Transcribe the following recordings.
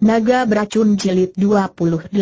Naga Beracun Jilid 28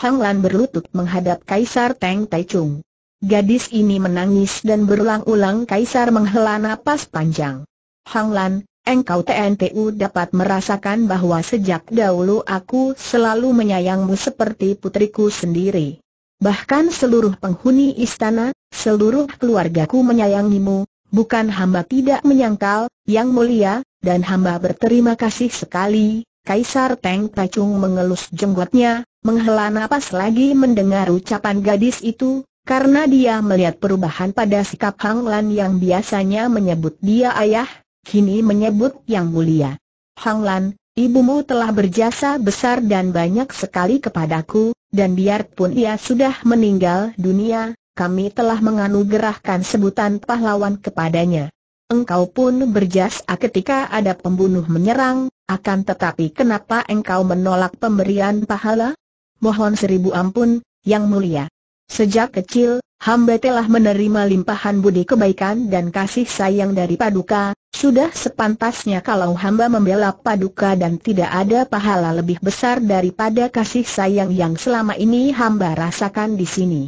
Hang Lan berlutut menghadap Kaisar Teng Taichung. Gadis ini menangis dan berulang-ulang Kaisar menghela napas panjang. Hang Lan, engkau TNTU dapat merasakan bahwa sejak dahulu aku selalu menyayangmu seperti putriku sendiri. Bahkan seluruh penghuni istana, seluruh keluargaku menyayangimu, bukan hamba tidak menyangkal, yang mulia, dan hamba berterima kasih sekali, Kaisar Teng Tacung mengelus jenggotnya, menghela napas lagi mendengar ucapan gadis itu, karena dia melihat perubahan pada sikap Hang Lan yang biasanya menyebut dia ayah, kini menyebut yang mulia. Hang Lan, ibumu telah berjasa besar dan banyak sekali kepadaku, dan biarpun ia sudah meninggal dunia, kami telah menganugerahkan sebutan pahlawan kepadanya. Engkau pun berjasa ketika ada pembunuh menyerang, akan tetapi kenapa engkau menolak pemberian pahala? Mohon seribu ampun, Yang Mulia. Sejak kecil, hamba telah menerima limpahan budi kebaikan dan kasih sayang dari Paduka, sudah sepantasnya kalau hamba membela Paduka dan tidak ada pahala lebih besar daripada kasih sayang yang selama ini hamba rasakan di sini.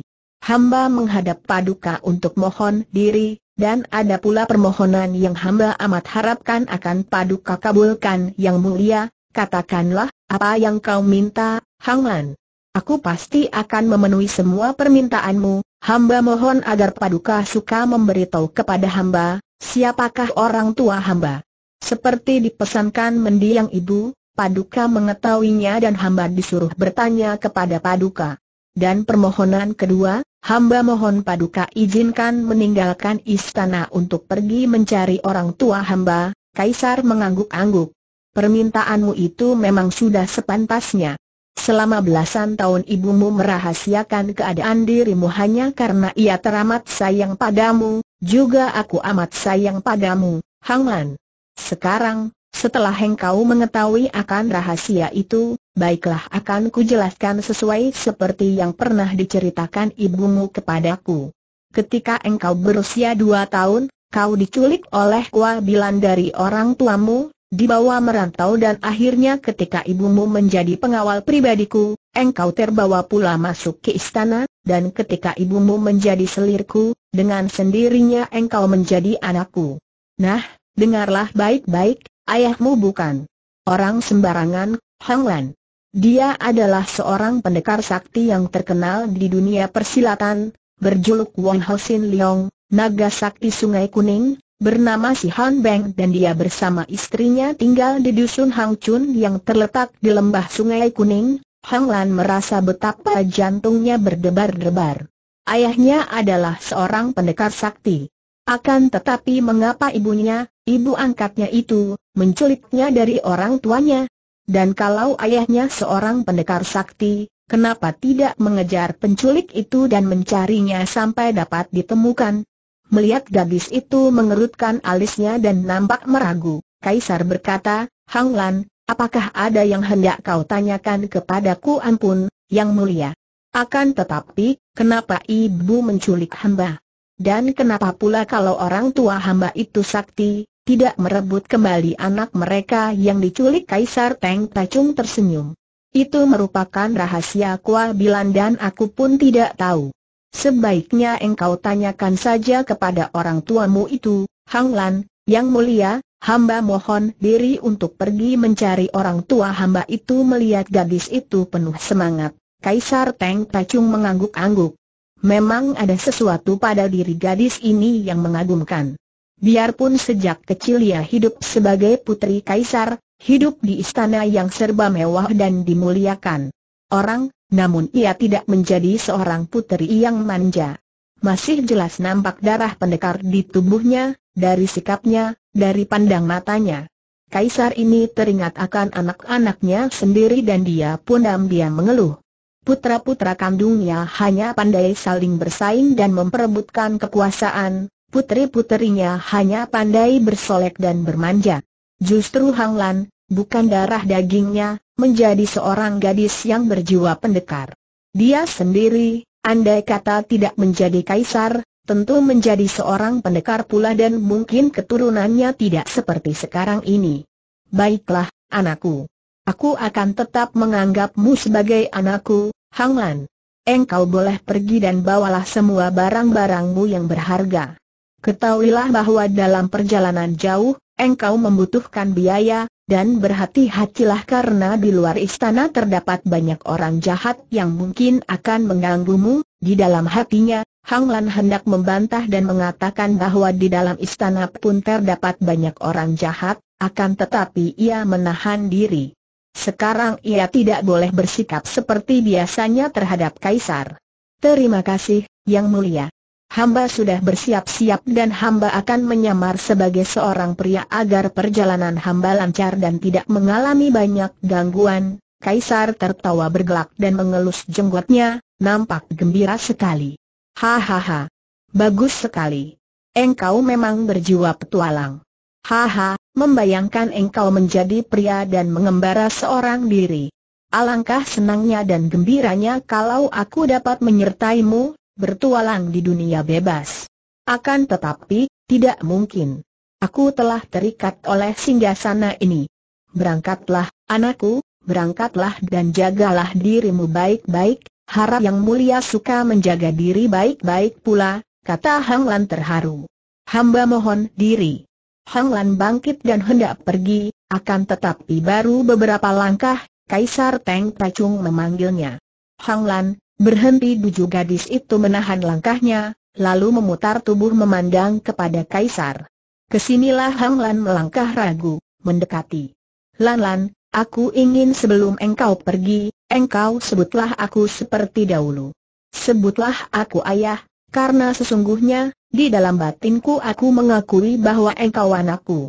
Hamba menghadap Paduka untuk mohon diri, dan ada pula permohonan yang hamba amat harapkan akan paduka kabulkan yang mulia, katakanlah, apa yang kau minta, Hanglan. Aku pasti akan memenuhi semua permintaanmu, hamba mohon agar paduka suka memberitahu kepada hamba, siapakah orang tua hamba. Seperti dipesankan mendiang ibu, paduka mengetahuinya dan hamba disuruh bertanya kepada paduka. Dan permohonan kedua, Hamba mohon paduka izinkan meninggalkan istana untuk pergi mencari orang tua hamba, Kaisar mengangguk-angguk. Permintaanmu itu memang sudah sepantasnya. Selama belasan tahun ibumu merahasiakan keadaan dirimu hanya karena ia teramat sayang padamu, juga aku amat sayang padamu, Hangman. Sekarang, setelah engkau mengetahui akan rahasia itu, Baiklah akan jelaskan sesuai seperti yang pernah diceritakan ibumu kepadaku. Ketika engkau berusia dua tahun, kau diculik oleh kuabilan dari orang tuamu, dibawa merantau dan akhirnya ketika ibumu menjadi pengawal pribadiku, engkau terbawa pula masuk ke istana, dan ketika ibumu menjadi selirku, dengan sendirinya engkau menjadi anakku. Nah, dengarlah baik-baik, ayahmu bukan orang sembarangan, Hang Lan. Dia adalah seorang pendekar sakti yang terkenal di dunia persilatan, berjuluk Wong Sin Leong, naga sakti Sungai Kuning, bernama Si Han Beng dan dia bersama istrinya tinggal di dusun Hang Chun yang terletak di lembah Sungai Kuning. Hang Lan merasa betapa jantungnya berdebar-debar. Ayahnya adalah seorang pendekar sakti. Akan tetapi mengapa ibunya, ibu angkatnya itu, menculiknya dari orang tuanya, dan kalau ayahnya seorang pendekar sakti, kenapa tidak mengejar penculik itu dan mencarinya sampai dapat ditemukan? Melihat gadis itu mengerutkan alisnya dan nampak meragu, Kaisar berkata, Hang Lan, apakah ada yang hendak kau tanyakan kepadaku ampun, yang mulia? Akan tetapi, kenapa ibu menculik hamba? Dan kenapa pula kalau orang tua hamba itu sakti, tidak merebut kembali anak mereka yang diculik Kaisar Teng Tacung tersenyum. Itu merupakan rahasia Kua Bilan dan aku pun tidak tahu. Sebaiknya engkau tanyakan saja kepada orang tuamu itu, Hang Lan, yang mulia, hamba mohon diri untuk pergi mencari orang tua hamba itu melihat gadis itu penuh semangat. Kaisar Teng Tacung mengangguk-angguk. Memang ada sesuatu pada diri gadis ini yang mengagumkan. Biarpun sejak kecil ia hidup sebagai putri kaisar, hidup di istana yang serba mewah dan dimuliakan orang, namun ia tidak menjadi seorang putri yang manja. Masih jelas nampak darah pendekar di tubuhnya, dari sikapnya, dari pandang matanya. Kaisar ini teringat akan anak-anaknya sendiri dan dia pun diam-diam mengeluh. Putra-putra kandungnya hanya pandai saling bersaing dan memperebutkan kekuasaan, putri putrinya hanya pandai bersolek dan bermanja. Justru Hang Lan, bukan darah dagingnya, menjadi seorang gadis yang berjiwa pendekar. Dia sendiri, andai kata tidak menjadi kaisar, tentu menjadi seorang pendekar pula dan mungkin keturunannya tidak seperti sekarang ini. Baiklah, anakku. Aku akan tetap menganggapmu sebagai anakku, Hang Lan. Engkau boleh pergi dan bawalah semua barang-barangmu yang berharga. Ketahuilah bahwa dalam perjalanan jauh, engkau membutuhkan biaya, dan berhati-hatilah karena di luar istana terdapat banyak orang jahat yang mungkin akan mengganggumu. Di dalam hatinya, Hang Lan hendak membantah dan mengatakan bahwa di dalam istana pun terdapat banyak orang jahat, akan tetapi ia menahan diri. Sekarang ia tidak boleh bersikap seperti biasanya terhadap Kaisar. Terima kasih, Yang Mulia hamba sudah bersiap-siap dan hamba akan menyamar sebagai seorang pria agar perjalanan hamba lancar dan tidak mengalami banyak gangguan. Kaisar tertawa bergelak dan mengelus jenggotnya, nampak gembira sekali. Hahaha. Bagus sekali. Engkau memang berjiwa petualang. Haha, membayangkan engkau menjadi pria dan mengembara seorang diri. Alangkah senangnya dan gembiranya kalau aku dapat menyertaimu, bertualang di dunia bebas. Akan tetapi, tidak mungkin. Aku telah terikat oleh singgasana ini. Berangkatlah, anakku, berangkatlah dan jagalah dirimu baik-baik, harap yang mulia suka menjaga diri baik-baik pula, kata Hang Lan terharu. Hamba mohon diri. Hang Lan bangkit dan hendak pergi, akan tetapi baru beberapa langkah, Kaisar Teng Pacung memanggilnya. Hang Lan, Berhenti bujuk gadis itu menahan langkahnya, lalu memutar tubuh memandang kepada Kaisar. Kesinilah Hang Lan melangkah ragu, mendekati. Lan Lan, aku ingin sebelum engkau pergi, engkau sebutlah aku seperti dahulu. Sebutlah aku ayah, karena sesungguhnya, di dalam batinku aku mengakui bahwa engkau anakku.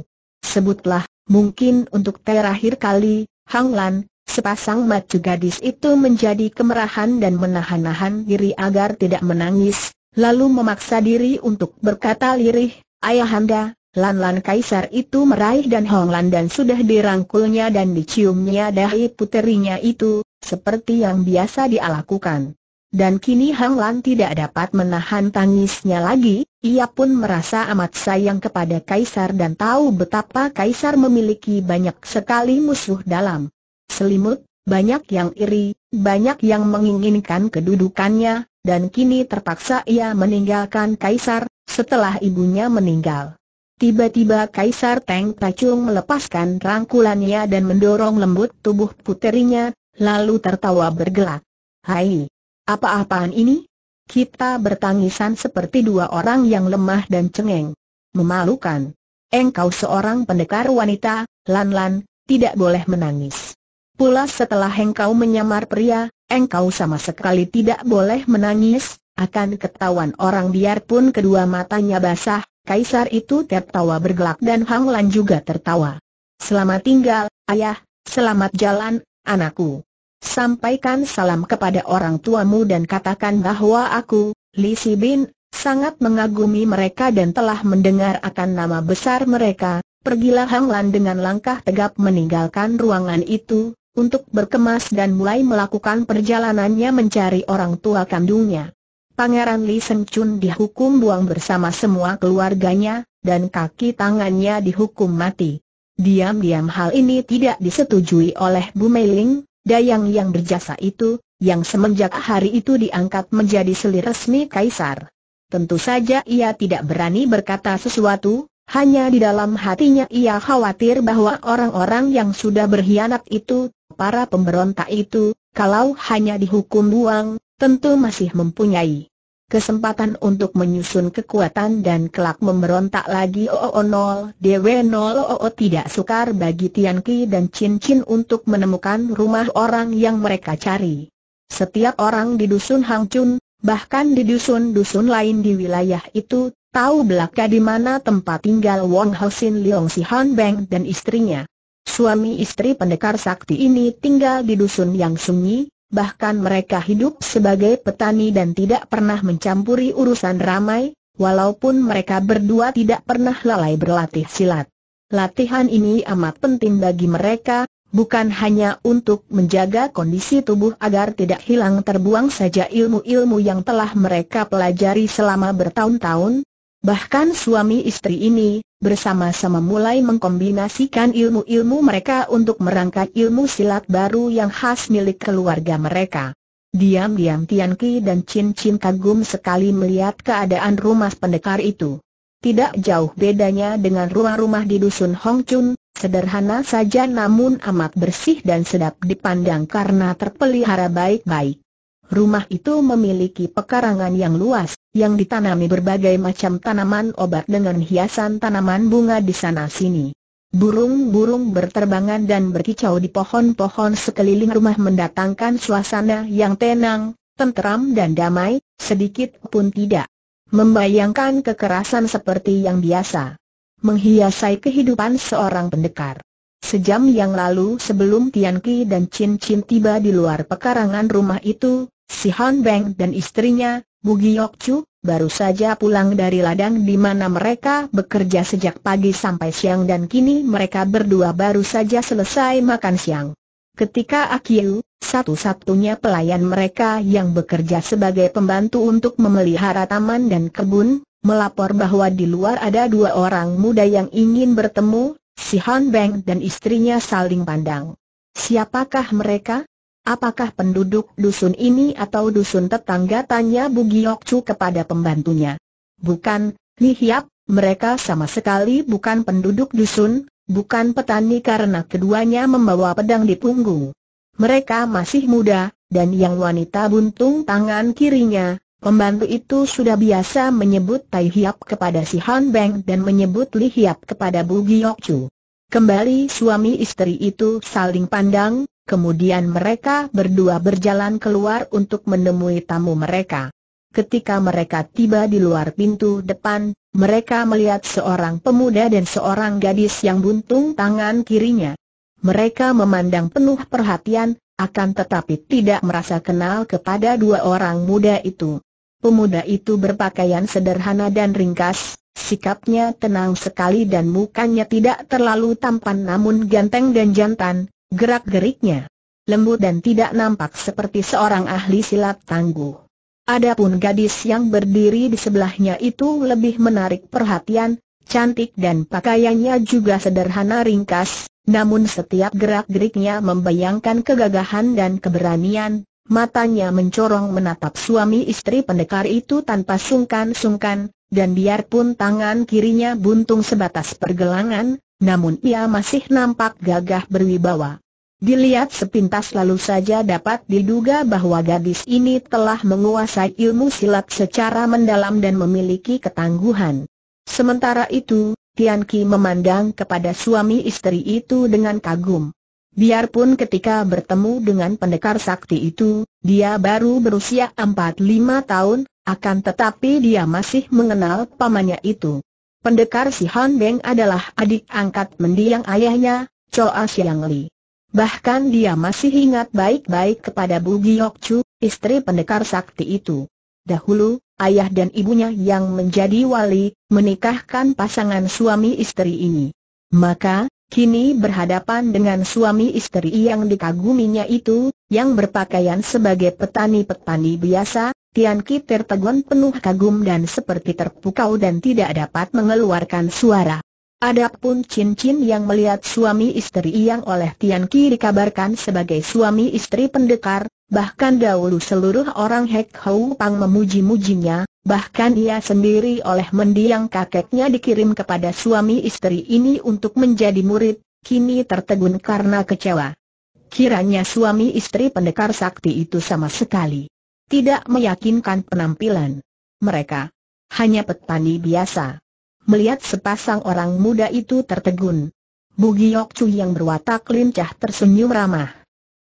Sebutlah, mungkin untuk terakhir kali, Hang Lan, Sepasang mata gadis itu menjadi kemerahan dan menahan-nahan diri agar tidak menangis, lalu memaksa diri untuk berkata lirih, Ayahanda, Lan-Lan Kaisar itu meraih dan Hong Lan dan sudah dirangkulnya dan diciumnya dahi puterinya itu, seperti yang biasa dia lakukan. Dan kini Honglan Lan tidak dapat menahan tangisnya lagi, ia pun merasa amat sayang kepada Kaisar dan tahu betapa Kaisar memiliki banyak sekali musuh dalam selimut, banyak yang iri, banyak yang menginginkan kedudukannya, dan kini terpaksa ia meninggalkan Kaisar, setelah ibunya meninggal. Tiba-tiba Kaisar Teng Pacung melepaskan rangkulannya dan mendorong lembut tubuh puterinya, lalu tertawa bergelak. Hai! Apa-apaan ini? Kita bertangisan seperti dua orang yang lemah dan cengeng. Memalukan. Engkau seorang pendekar wanita, Lan Lan, tidak boleh menangis. Pula setelah engkau menyamar pria, engkau sama sekali tidak boleh menangis, akan ketahuan orang biarpun kedua matanya basah, kaisar itu tertawa bergelak dan Hang Lan juga tertawa. Selamat tinggal, ayah, selamat jalan, anakku. Sampaikan salam kepada orang tuamu dan katakan bahwa aku, Li Si Bin, sangat mengagumi mereka dan telah mendengar akan nama besar mereka, pergilah Hang Lan dengan langkah tegap meninggalkan ruangan itu, untuk berkemas dan mulai melakukan perjalanannya mencari orang tua kandungnya. Pangeran Li Seng Chun dihukum buang bersama semua keluarganya, dan kaki tangannya dihukum mati. Diam-diam hal ini tidak disetujui oleh Bu Meiling, dayang yang berjasa itu, yang semenjak hari itu diangkat menjadi selir resmi kaisar. Tentu saja ia tidak berani berkata sesuatu, hanya di dalam hatinya ia khawatir bahwa orang-orang yang sudah berkhianat itu, para pemberontak itu, kalau hanya dihukum buang, tentu masih mempunyai kesempatan untuk menyusun kekuatan dan kelak memberontak lagi OO0 DW0 OO tidak sukar bagi Tian Ki dan Chin Chin untuk menemukan rumah orang yang mereka cari. Setiap orang di dusun Hang Chun, bahkan di dusun-dusun lain di wilayah itu, Tahu belaka di mana tempat tinggal Wong Sin Leong Si Han Beng dan istrinya. Suami istri pendekar sakti ini tinggal di dusun yang sunyi, bahkan mereka hidup sebagai petani dan tidak pernah mencampuri urusan ramai, walaupun mereka berdua tidak pernah lalai berlatih silat. Latihan ini amat penting bagi mereka, bukan hanya untuk menjaga kondisi tubuh agar tidak hilang terbuang saja ilmu-ilmu yang telah mereka pelajari selama bertahun-tahun, Bahkan suami istri ini, bersama-sama mulai mengkombinasikan ilmu-ilmu mereka untuk merangkai ilmu silat baru yang khas milik keluarga mereka. Diam-diam Tian Ki dan Chin Chin kagum sekali melihat keadaan rumah pendekar itu. Tidak jauh bedanya dengan rumah-rumah di dusun Hong Chun, sederhana saja namun amat bersih dan sedap dipandang karena terpelihara baik-baik. Rumah itu memiliki pekarangan yang luas, yang ditanami berbagai macam tanaman obat dengan hiasan tanaman bunga di sana-sini. Burung-burung berterbangan dan berkicau di pohon-pohon sekeliling rumah mendatangkan suasana yang tenang, tenteram dan damai, sedikit pun tidak membayangkan kekerasan seperti yang biasa. Menghiasai kehidupan seorang pendekar. Sejam yang lalu sebelum Tianqi dan Chin Chin tiba di luar pekarangan rumah itu, si Han Beng dan istrinya, Bugiokcu, baru saja pulang dari ladang di mana mereka bekerja sejak pagi sampai siang dan kini mereka berdua baru saja selesai makan siang. Ketika Akiu, satu-satunya pelayan mereka yang bekerja sebagai pembantu untuk memelihara taman dan kebun, melapor bahwa di luar ada dua orang muda yang ingin bertemu, si Han Beng dan istrinya saling pandang. Siapakah mereka? Apakah penduduk dusun ini atau dusun tetangga tanya Bugiok Chu kepada pembantunya? Bukan, Li Hiap, mereka sama sekali bukan penduduk dusun, bukan petani karena keduanya membawa pedang di punggung. Mereka masih muda, dan yang wanita buntung tangan kirinya, pembantu itu sudah biasa menyebut Tai Hiap kepada si Han Beng dan menyebut Li Hiap kepada Bugiok Chu. Kembali suami istri itu saling pandang, Kemudian mereka berdua berjalan keluar untuk menemui tamu mereka. Ketika mereka tiba di luar pintu depan, mereka melihat seorang pemuda dan seorang gadis yang buntung tangan kirinya. Mereka memandang penuh perhatian, akan tetapi tidak merasa kenal kepada dua orang muda itu. Pemuda itu berpakaian sederhana dan ringkas, sikapnya tenang sekali dan mukanya tidak terlalu tampan namun ganteng dan jantan, Gerak-geriknya lembut dan tidak nampak seperti seorang ahli silat tangguh. Adapun gadis yang berdiri di sebelahnya itu lebih menarik perhatian, cantik dan pakaiannya juga sederhana ringkas, namun setiap gerak-geriknya membayangkan kegagahan dan keberanian, matanya mencorong menatap suami istri pendekar itu tanpa sungkan-sungkan, dan biarpun tangan kirinya buntung sebatas pergelangan, namun ia masih nampak gagah berwibawa. Dilihat sepintas lalu saja dapat diduga bahwa gadis ini telah menguasai ilmu silat secara mendalam dan memiliki ketangguhan. Sementara itu, Tian Ki memandang kepada suami istri itu dengan kagum. Biarpun ketika bertemu dengan pendekar sakti itu, dia baru berusia 45 tahun, akan tetapi dia masih mengenal pamannya itu. Pendekar si Han Beng adalah adik angkat mendiang ayahnya, Choa Siang Li. Bahkan dia masih ingat baik-baik kepada Bu Chu, istri pendekar sakti itu. Dahulu, ayah dan ibunya yang menjadi wali, menikahkan pasangan suami istri ini. Maka, kini berhadapan dengan suami istri yang dikaguminya itu, yang berpakaian sebagai petani-petani biasa, Tian Ki tertegun penuh kagum dan seperti terpukau dan tidak dapat mengeluarkan suara. Adapun cincin yang melihat suami istri yang oleh Tian Ki dikabarkan sebagai suami istri pendekar, bahkan dahulu seluruh orang Hek Hou Pang memuji-mujinya, bahkan ia sendiri oleh mendiang kakeknya dikirim kepada suami istri ini untuk menjadi murid, kini tertegun karena kecewa. Kiranya suami istri pendekar sakti itu sama sekali tidak meyakinkan penampilan mereka. Hanya petani biasa melihat sepasang orang muda itu tertegun. Bugiok Chu yang berwatak lincah tersenyum ramah.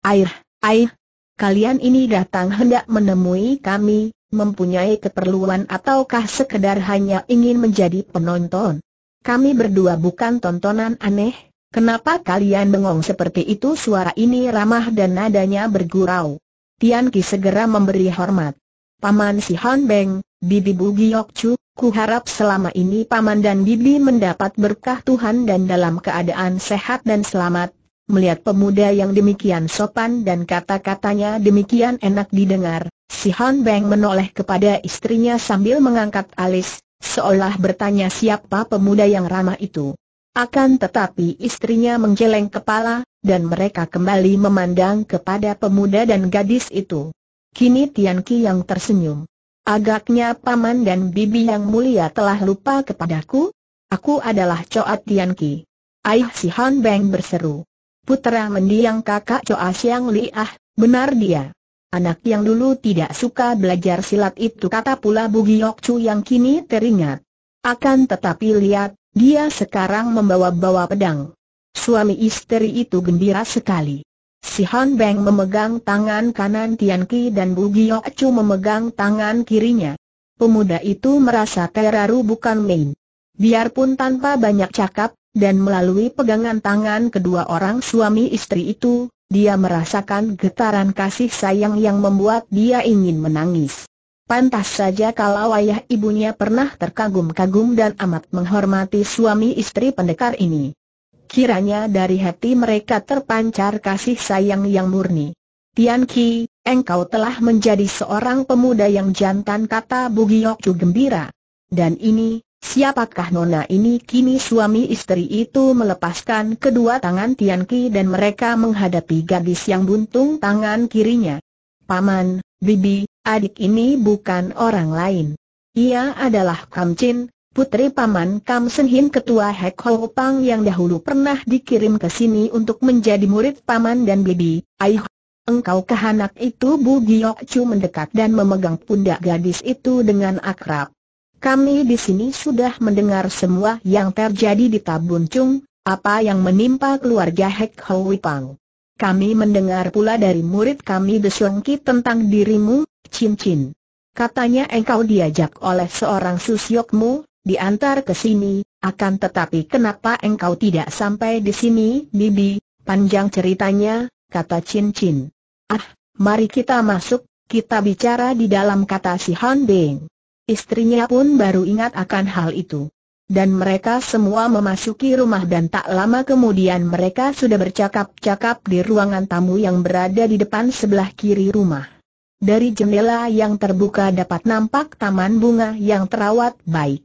Air, air, kalian ini datang hendak menemui kami, mempunyai keperluan ataukah sekedar hanya ingin menjadi penonton? Kami berdua bukan tontonan aneh, kenapa kalian bengong seperti itu? Suara ini ramah dan nadanya bergurau. Tian Ki segera memberi hormat. Paman Si Han Beng, Bibi Bugi Chu, ku harap selama ini Paman dan Bibi mendapat berkah Tuhan dan dalam keadaan sehat dan selamat. Melihat pemuda yang demikian sopan dan kata-katanya demikian enak didengar, Si Han Beng menoleh kepada istrinya sambil mengangkat alis, seolah bertanya siapa pemuda yang ramah itu. Akan tetapi istrinya menggeleng kepala, dan mereka kembali memandang kepada pemuda dan gadis itu. Kini Tian Ki yang tersenyum. Agaknya paman dan bibi yang mulia telah lupa kepadaku? Aku adalah Coat Tian Ki. Aih si Han Beng berseru. Putera mendiang kakak Coa Siang ah, benar dia. Anak yang dulu tidak suka belajar silat itu kata pula Bugiok Chu yang kini teringat. Akan tetapi lihat, dia sekarang membawa-bawa pedang. Suami istri itu gembira sekali. Si Han Beng memegang tangan kanan Tian Ki dan Bu Giok Chu memegang tangan kirinya. Pemuda itu merasa teraru bukan main. Biarpun tanpa banyak cakap, dan melalui pegangan tangan kedua orang suami istri itu, dia merasakan getaran kasih sayang yang membuat dia ingin menangis. Pantas saja kalau ayah ibunya pernah terkagum-kagum dan amat menghormati suami istri pendekar ini. Kiranya dari hati mereka terpancar kasih sayang yang murni. Tian Ki, engkau telah menjadi seorang pemuda yang jantan kata Bugiokcu gembira. Dan ini, siapakah nona ini kini suami istri itu melepaskan kedua tangan Tian Ki dan mereka menghadapi gadis yang buntung tangan kirinya. Paman, bibi, adik ini bukan orang lain. Ia adalah Kamcin, Putri Paman Kam Sen Hin Ketua Hek Ho Pang yang dahulu pernah dikirim ke sini untuk menjadi murid Paman dan Bibi, Aih, engkau kehanak itu Bu Giok Chu mendekat dan memegang pundak gadis itu dengan akrab. Kami di sini sudah mendengar semua yang terjadi di Tabun Chung, apa yang menimpa keluarga Hek Ho Pang. Kami mendengar pula dari murid kami Desuang Ki tentang dirimu, Chin Chin. Katanya engkau diajak oleh seorang susyokmu, diantar ke sini, akan tetapi kenapa engkau tidak sampai di sini, Bibi? Panjang ceritanya, kata Chin Chin. Ah, mari kita masuk, kita bicara di dalam kata si Han Beng. Istrinya pun baru ingat akan hal itu. Dan mereka semua memasuki rumah dan tak lama kemudian mereka sudah bercakap-cakap di ruangan tamu yang berada di depan sebelah kiri rumah. Dari jendela yang terbuka dapat nampak taman bunga yang terawat baik.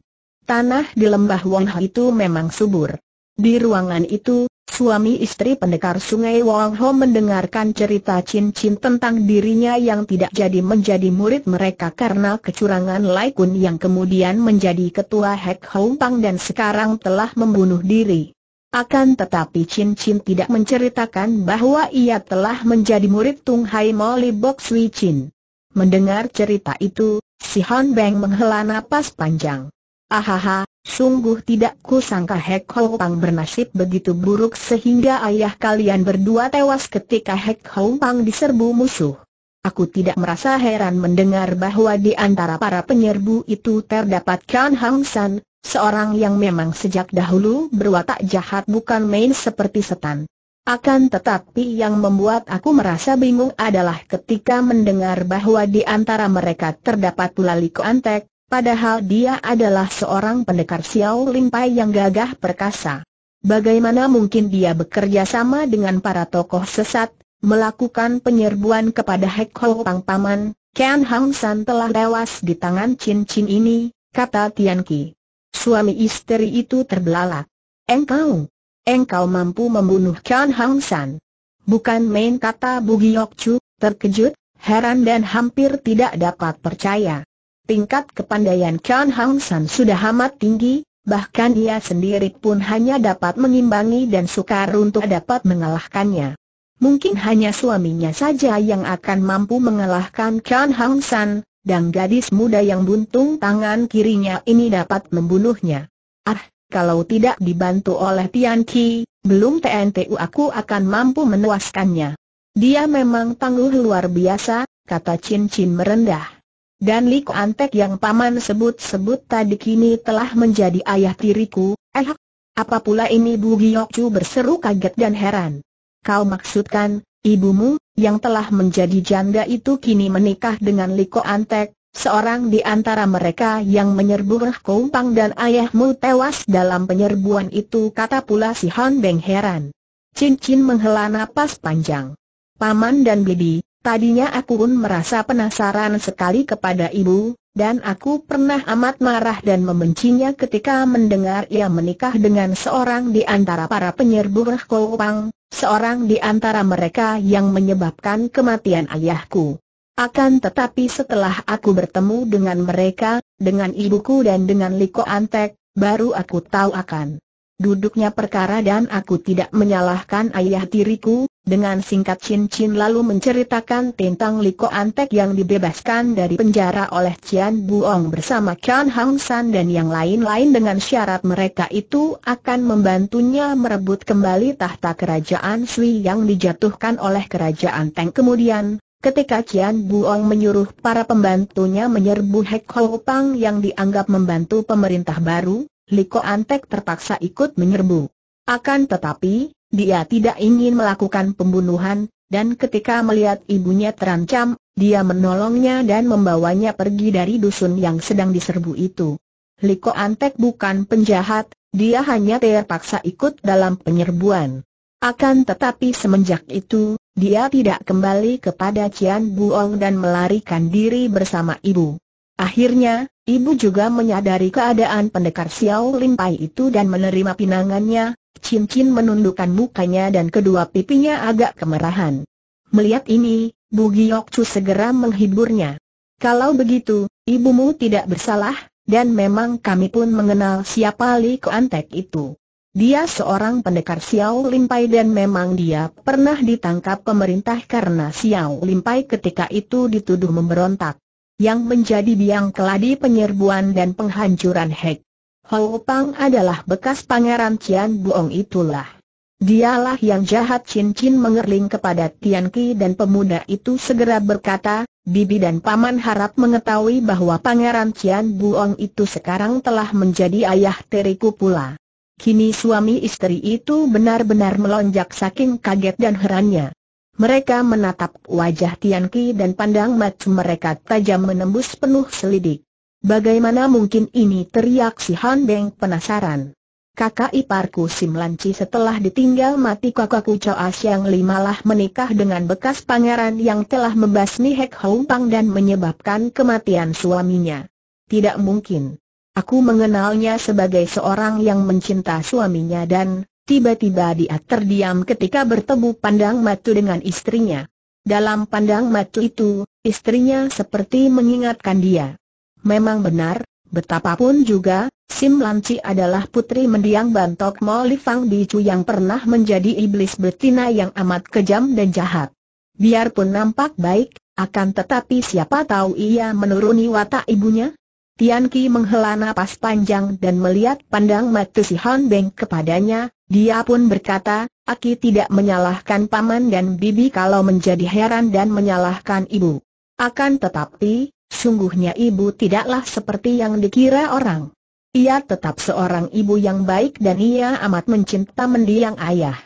Tanah di lembah Wong itu memang subur. Di ruangan itu, suami istri pendekar sungai Wong Ho mendengarkan cerita cincin tentang dirinya yang tidak jadi menjadi murid mereka karena kecurangan Lai Kun yang kemudian menjadi ketua Hek Hong Pang dan sekarang telah membunuh diri. Akan tetapi Cincin tidak menceritakan bahwa ia telah menjadi murid Tung Hai Moli Bok Sui Chin. Mendengar cerita itu, si Han Beng menghela napas panjang. Ahaha, sungguh tidak kusangka Hek Ho Pang bernasib begitu buruk sehingga ayah kalian berdua tewas ketika Hek Ho Pang diserbu musuh. Aku tidak merasa heran mendengar bahwa di antara para penyerbu itu terdapat Kan Hang San, seorang yang memang sejak dahulu berwatak jahat bukan main seperti setan. Akan tetapi yang membuat aku merasa bingung adalah ketika mendengar bahwa di antara mereka terdapat pula Liko Antek, Padahal dia adalah seorang pendekar Xiao Limpai yang gagah perkasa. Bagaimana mungkin dia bekerja sama dengan para tokoh sesat, melakukan penyerbuan kepada Hek Ho Pang Paman, Ken Hang San telah tewas di tangan Chin Chin ini, kata Tian Ki. Suami istri itu terbelalak. Engkau, engkau mampu membunuh Ken Hang San. Bukan main kata Yok Chu, terkejut, heran dan hampir tidak dapat percaya tingkat kepandaian Chan Hang San sudah amat tinggi, bahkan ia sendiri pun hanya dapat mengimbangi dan sukar untuk dapat mengalahkannya. Mungkin hanya suaminya saja yang akan mampu mengalahkan Chan Hang San, dan gadis muda yang buntung tangan kirinya ini dapat membunuhnya. Ah, kalau tidak dibantu oleh Tian Qi, belum TNTU aku akan mampu menewaskannya. Dia memang tangguh luar biasa, kata Chin Chin merendah. Dan Liko Antek yang paman sebut-sebut tadi kini telah menjadi ayah tiriku, eh, apa pula ini Bu Chu berseru kaget dan heran. Kau maksudkan, ibumu, yang telah menjadi janda itu kini menikah dengan Liko Antek, seorang di antara mereka yang menyerbu Reh Kumpang dan ayahmu tewas dalam penyerbuan itu kata pula si Han Beng heran. Cincin menghela napas panjang. Paman dan Bibi, Tadinya aku pun merasa penasaran sekali kepada ibu, dan aku pernah amat marah dan membencinya ketika mendengar ia menikah dengan seorang di antara para penyerbu Rahkopang, seorang di antara mereka yang menyebabkan kematian ayahku. Akan tetapi setelah aku bertemu dengan mereka, dengan ibuku dan dengan Liko Antek, baru aku tahu akan duduknya perkara dan aku tidak menyalahkan ayah tiriku, dengan singkat Chin Chin lalu menceritakan tentang Liko Antek yang dibebaskan dari penjara oleh Cian Buong bersama Cian Hang San dan yang lain-lain dengan syarat mereka itu akan membantunya merebut kembali tahta kerajaan Sui yang dijatuhkan oleh kerajaan Teng kemudian. Ketika Cian Buong menyuruh para pembantunya menyerbu Hek Ho Pang yang dianggap membantu pemerintah baru, Liko Antek terpaksa ikut menyerbu. Akan tetapi, dia tidak ingin melakukan pembunuhan, dan ketika melihat ibunya terancam, dia menolongnya dan membawanya pergi dari dusun yang sedang diserbu itu. Liko Antek bukan penjahat, dia hanya terpaksa ikut dalam penyerbuan. Akan tetapi semenjak itu, dia tidak kembali kepada Cian Buong dan melarikan diri bersama ibu. Akhirnya, Ibu juga menyadari keadaan pendekar Xiao Limpai itu dan menerima pinangannya, cincin menundukkan mukanya dan kedua pipinya agak kemerahan. Melihat ini, Bu Giok Chu segera menghiburnya. Kalau begitu, ibumu tidak bersalah, dan memang kami pun mengenal siapa Li Keantek itu. Dia seorang pendekar Xiao Limpai dan memang dia pernah ditangkap pemerintah karena Xiao Limpai ketika itu dituduh memberontak yang menjadi biang keladi penyerbuan dan penghancuran Hek. Hou Pang adalah bekas pangeran Cian Buong itulah. Dialah yang jahat cincin mengerling kepada Tian Ki dan pemuda itu segera berkata, Bibi dan Paman harap mengetahui bahwa Pangeran Cian Buong itu sekarang telah menjadi ayah teriku pula. Kini suami istri itu benar-benar melonjak saking kaget dan herannya. Mereka menatap wajah Tian Ki dan pandang mata mereka tajam menembus penuh selidik. Bagaimana mungkin ini teriak si Han Beng penasaran. Kakak iparku Sim Lanci setelah ditinggal mati kakakku Asyang Siang Limalah menikah dengan bekas pangeran yang telah membasmi Hek Hou Pang dan menyebabkan kematian suaminya. Tidak mungkin. Aku mengenalnya sebagai seorang yang mencinta suaminya dan, Tiba-tiba dia terdiam ketika bertemu pandang matu dengan istrinya. Dalam pandang matu itu, istrinya seperti mengingatkan dia. Memang benar, betapapun juga, Sim Lanci adalah putri mendiang bantok Mo Lifang Bicu yang pernah menjadi iblis betina yang amat kejam dan jahat. Biarpun nampak baik, akan tetapi siapa tahu ia menuruni watak ibunya? Tian Ki menghela napas panjang dan melihat pandang matu si Han Beng kepadanya, dia pun berkata, Aki tidak menyalahkan paman dan bibi kalau menjadi heran dan menyalahkan ibu. Akan tetapi, sungguhnya ibu tidaklah seperti yang dikira orang. Ia tetap seorang ibu yang baik dan ia amat mencinta mendiang ayah.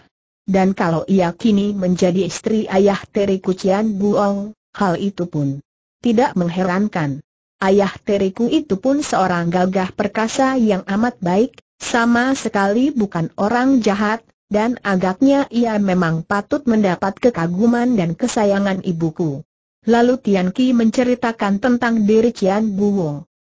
Dan kalau ia kini menjadi istri ayah Teriku Cian Buong, hal itu pun tidak mengherankan. Ayah Teriku itu pun seorang gagah perkasa yang amat baik, sama sekali bukan orang jahat, dan agaknya ia memang patut mendapat kekaguman dan kesayangan ibuku. Lalu Tian Ki menceritakan tentang diri Cian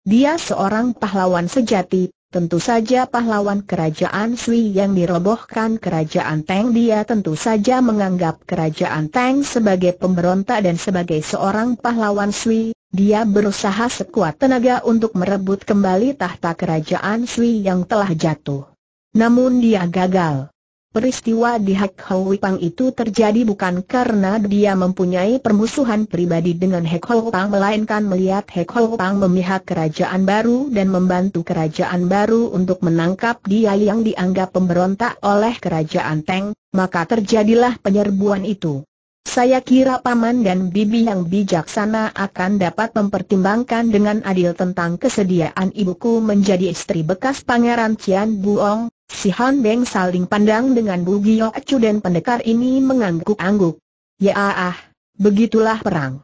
Dia seorang pahlawan sejati, tentu saja pahlawan kerajaan Sui yang dirobohkan kerajaan Tang. Dia tentu saja menganggap kerajaan Tang sebagai pemberontak dan sebagai seorang pahlawan Sui, dia berusaha sekuat tenaga untuk merebut kembali tahta kerajaan Sui yang telah jatuh. Namun dia gagal. Peristiwa di Hek Hoi itu terjadi bukan karena dia mempunyai permusuhan pribadi dengan Hek Hoi melainkan melihat Hek Hoi memihak kerajaan baru dan membantu kerajaan baru untuk menangkap dia yang dianggap pemberontak oleh kerajaan Teng, maka terjadilah penyerbuan itu. Saya kira paman dan bibi yang bijaksana akan dapat mempertimbangkan dengan adil tentang kesediaan ibuku menjadi istri bekas pangeran Cian Buong. Si Han Beng saling pandang dengan Bu Giok Chu dan pendekar ini mengangguk-angguk. Ya ah, begitulah perang.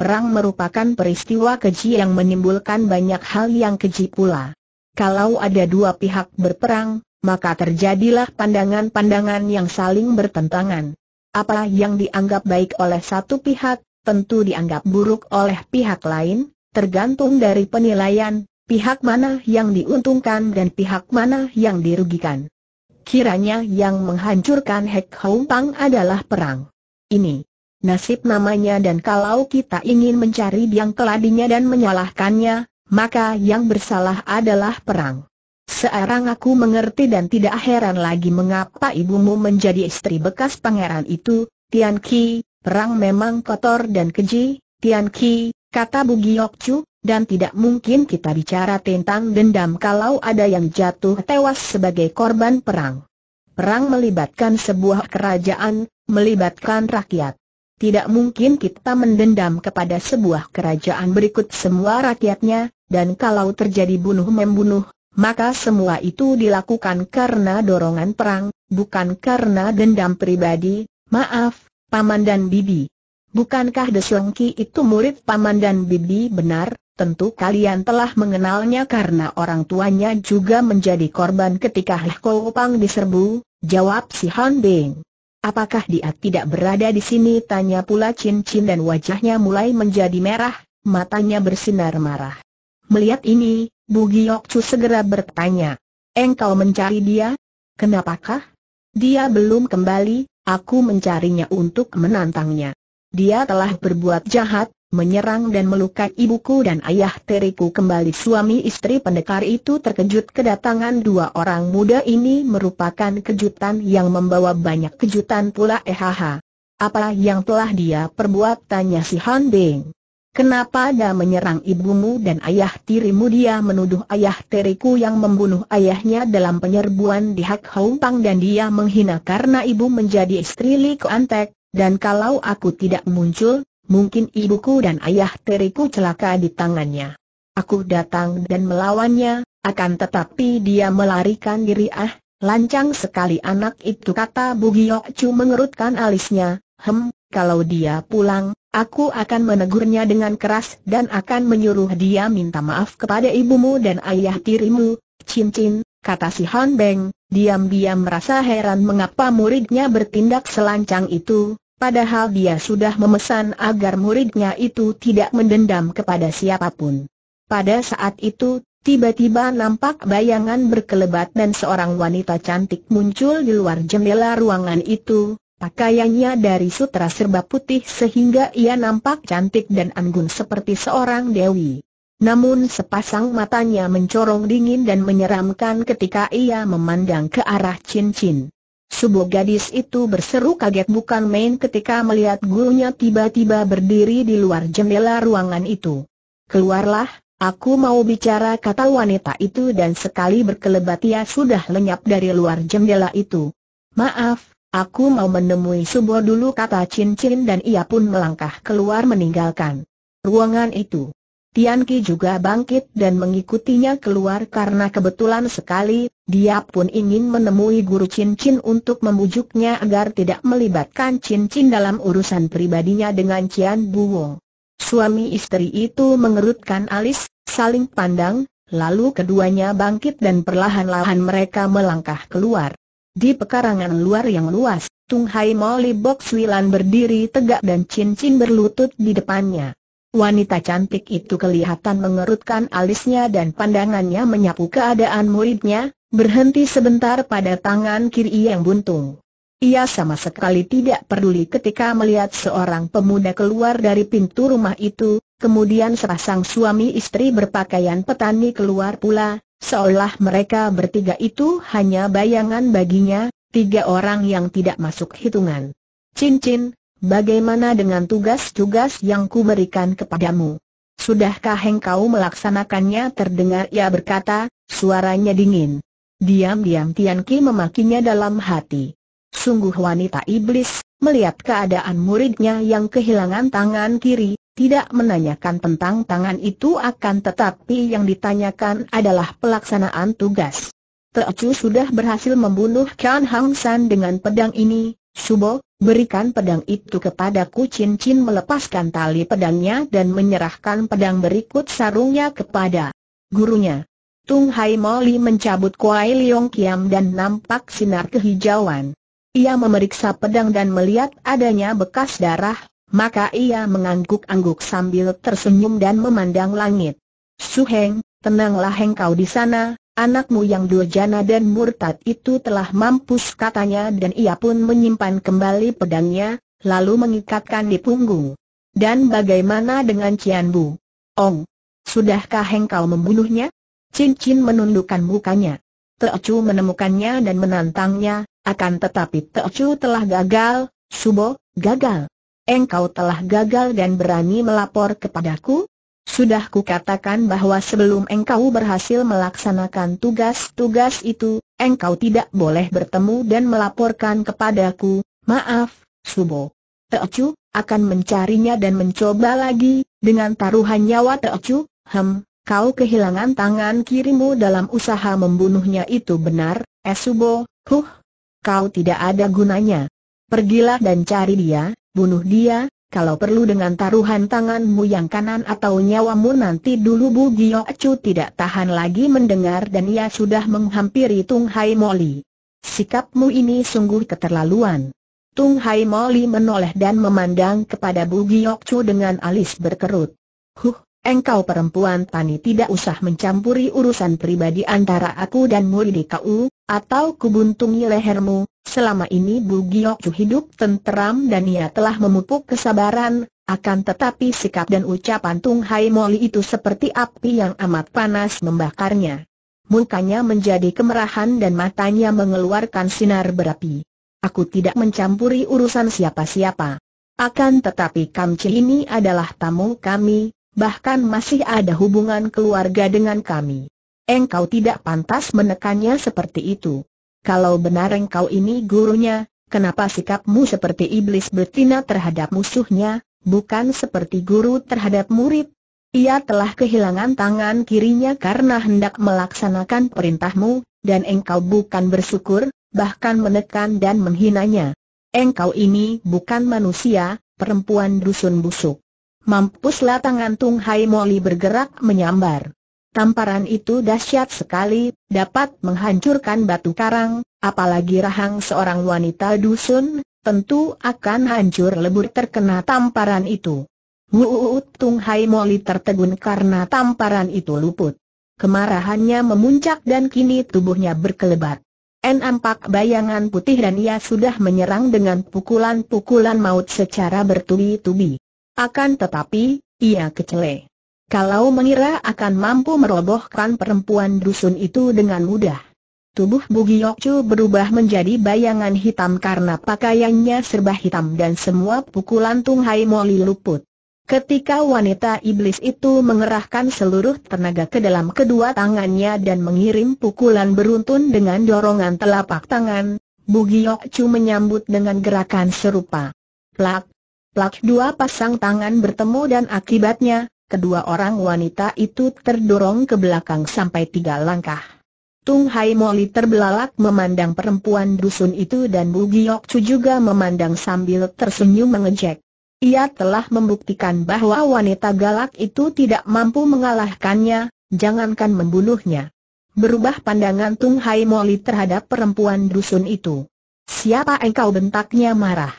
Perang merupakan peristiwa keji yang menimbulkan banyak hal yang keji pula. Kalau ada dua pihak berperang, maka terjadilah pandangan-pandangan yang saling bertentangan. Apa yang dianggap baik oleh satu pihak, tentu dianggap buruk oleh pihak lain, tergantung dari penilaian, pihak mana yang diuntungkan dan pihak mana yang dirugikan. Kiranya yang menghancurkan Hek Hou Pang adalah perang. Ini nasib namanya dan kalau kita ingin mencari yang keladinya dan menyalahkannya, maka yang bersalah adalah perang. Sekarang aku mengerti dan tidak heran lagi mengapa ibumu menjadi istri bekas pangeran itu, Tian Ki, perang memang kotor dan keji, Tian Ki, kata Bu Giok Chu, dan tidak mungkin kita bicara tentang dendam kalau ada yang jatuh tewas sebagai korban perang. Perang melibatkan sebuah kerajaan, melibatkan rakyat. Tidak mungkin kita mendendam kepada sebuah kerajaan berikut semua rakyatnya, dan kalau terjadi bunuh-membunuh, maka semua itu dilakukan karena dorongan perang, bukan karena dendam pribadi, maaf, Paman dan Bibi. Bukankah Desiong itu murid Paman dan Bibi benar? Tentu kalian telah mengenalnya karena orang tuanya juga menjadi korban ketika Heko diserbu, jawab si Han Bing. Apakah dia tidak berada di sini? Tanya pula Chin Chin dan wajahnya mulai menjadi merah, matanya bersinar marah. Melihat ini, Chu segera bertanya. Engkau mencari dia? Kenapakah? Dia belum kembali, aku mencarinya untuk menantangnya. Dia telah berbuat jahat, menyerang dan melukai ibuku dan ayah teriku kembali suami istri pendekar itu terkejut kedatangan dua orang muda ini merupakan kejutan yang membawa banyak kejutan pula ehaha. Apa yang telah dia perbuat tanya si Han Bing. Kenapa dia menyerang ibumu dan ayah tirimu dia menuduh ayah teriku yang membunuh ayahnya dalam penyerbuan di Hak Pang dan dia menghina karena ibu menjadi istri Li Kuantek, dan kalau aku tidak muncul, mungkin ibuku dan ayah teriku celaka di tangannya. Aku datang dan melawannya, akan tetapi dia melarikan diri ah, lancang sekali anak itu kata Bugiok Chu mengerutkan alisnya, hem, kalau dia pulang, aku akan menegurnya dengan keras dan akan menyuruh dia minta maaf kepada ibumu dan ayah tirimu, cincin, kata si Han Beng, diam-diam merasa heran mengapa muridnya bertindak selancang itu, padahal dia sudah memesan agar muridnya itu tidak mendendam kepada siapapun. Pada saat itu, tiba-tiba nampak bayangan berkelebat dan seorang wanita cantik muncul di luar jendela ruangan itu, Pakaiannya dari sutra serba putih sehingga ia nampak cantik dan anggun seperti seorang dewi. Namun sepasang matanya mencorong dingin dan menyeramkan ketika ia memandang ke arah cincin. Subuh gadis itu berseru kaget bukan main ketika melihat gurunya tiba-tiba berdiri di luar jendela ruangan itu. Keluarlah, aku mau bicara kata wanita itu dan sekali berkelebat ia sudah lenyap dari luar jendela itu. Maaf, Aku mau menemui Subo dulu kata cincin dan ia pun melangkah keluar meninggalkan ruangan itu. Tian Ki juga bangkit dan mengikutinya keluar karena kebetulan sekali, dia pun ingin menemui guru cincin untuk membujuknya agar tidak melibatkan cincin dalam urusan pribadinya dengan Cian Buwong. Suami istri itu mengerutkan alis, saling pandang, lalu keduanya bangkit dan perlahan-lahan mereka melangkah keluar. Di pekarangan luar yang luas, Tung Hai Moli Box Wilan berdiri tegak dan Cincin berlutut di depannya. Wanita cantik itu kelihatan mengerutkan alisnya dan pandangannya menyapu keadaan muridnya, berhenti sebentar pada tangan kiri yang buntung. Ia sama sekali tidak peduli ketika melihat seorang pemuda keluar dari pintu rumah itu, Kemudian sepasang suami istri berpakaian petani keluar pula, seolah mereka bertiga itu hanya bayangan baginya, tiga orang yang tidak masuk hitungan. Cincin, bagaimana dengan tugas-tugas yang kuberikan kepadamu? Sudahkah engkau melaksanakannya terdengar ia berkata, suaranya dingin. Diam-diam Tian Ki memakinya dalam hati. Sungguh wanita iblis, melihat keadaan muridnya yang kehilangan tangan kiri, tidak menanyakan tentang tangan itu akan tetapi yang ditanyakan adalah pelaksanaan tugas. Teocu sudah berhasil membunuh Chan Hang San dengan pedang ini, Subo, berikan pedang itu kepadaku Chin Chin melepaskan tali pedangnya dan menyerahkan pedang berikut sarungnya kepada gurunya. Tung Hai Moli mencabut Kuai Leong Kiam dan nampak sinar kehijauan. Ia memeriksa pedang dan melihat adanya bekas darah maka ia mengangguk-angguk sambil tersenyum dan memandang langit. Suheng, tenanglah engkau di sana, Anakmu yang durjana dan murtad itu telah mampus katanya dan ia pun menyimpan kembali pedangnya, lalu mengikatkan di punggung. Dan bagaimana dengan Cian Bu? Ong, sudahkah engkau membunuhnya? Cincin menundukkan mukanya. Teocu menemukannya dan menantangnya, akan tetapi Teocu telah gagal, Subo, gagal engkau telah gagal dan berani melapor kepadaku? Sudah kukatakan bahwa sebelum engkau berhasil melaksanakan tugas-tugas itu, engkau tidak boleh bertemu dan melaporkan kepadaku, maaf, Subo. Teocu, akan mencarinya dan mencoba lagi, dengan taruhan nyawa Teocu, hem, kau kehilangan tangan kirimu dalam usaha membunuhnya itu benar, Esubo, eh, huh, kau tidak ada gunanya. Pergilah dan cari dia, bunuh dia, kalau perlu dengan taruhan tanganmu yang kanan atau nyawamu nanti dulu Bu Giok Chu tidak tahan lagi mendengar dan ia sudah menghampiri Tung Hai Moli. Sikapmu ini sungguh keterlaluan. Tung Hai Moli menoleh dan memandang kepada Bu Giok Chu dengan alis berkerut. Huh, engkau perempuan tani tidak usah mencampuri urusan pribadi antara aku dan Muridikau, atau kubuntungi lehermu, Selama ini Bu Giyokju hidup tenteram dan ia telah memupuk kesabaran, akan tetapi sikap dan ucapan Tung Hai Moli itu seperti api yang amat panas membakarnya. Mukanya menjadi kemerahan dan matanya mengeluarkan sinar berapi. Aku tidak mencampuri urusan siapa-siapa. Akan tetapi Kamci ini adalah tamu kami, bahkan masih ada hubungan keluarga dengan kami. Engkau tidak pantas menekannya seperti itu kalau benar engkau ini gurunya, kenapa sikapmu seperti iblis betina terhadap musuhnya, bukan seperti guru terhadap murid? Ia telah kehilangan tangan kirinya karena hendak melaksanakan perintahmu, dan engkau bukan bersyukur, bahkan menekan dan menghinanya. Engkau ini bukan manusia, perempuan dusun busuk. Mampuslah tangan Tung Hai Moli bergerak menyambar. Tamparan itu dahsyat sekali, dapat menghancurkan batu karang, apalagi rahang seorang wanita dusun, tentu akan hancur lebur terkena tamparan itu. Wuut Tung Hai Moli tertegun karena tamparan itu luput. Kemarahannya memuncak dan kini tubuhnya berkelebat. Nampak bayangan putih dan ia sudah menyerang dengan pukulan-pukulan maut secara bertubi-tubi. Akan tetapi, ia kecele. Kalau mengira akan mampu merobohkan perempuan dusun itu dengan mudah. Tubuh Yokcu berubah menjadi bayangan hitam karena pakaiannya serba hitam dan semua pukulan Tung Hai Moli luput. Ketika wanita iblis itu mengerahkan seluruh tenaga ke dalam kedua tangannya dan mengirim pukulan beruntun dengan dorongan telapak tangan, Yokcu menyambut dengan gerakan serupa. Plak, plak dua pasang tangan bertemu dan akibatnya, kedua orang wanita itu terdorong ke belakang sampai tiga langkah. Tung Hai Moli terbelalak memandang perempuan dusun itu dan Bu Giok Chu juga memandang sambil tersenyum mengejek. Ia telah membuktikan bahwa wanita galak itu tidak mampu mengalahkannya, jangankan membunuhnya. Berubah pandangan Tung Hai Moli terhadap perempuan dusun itu. Siapa engkau bentaknya marah?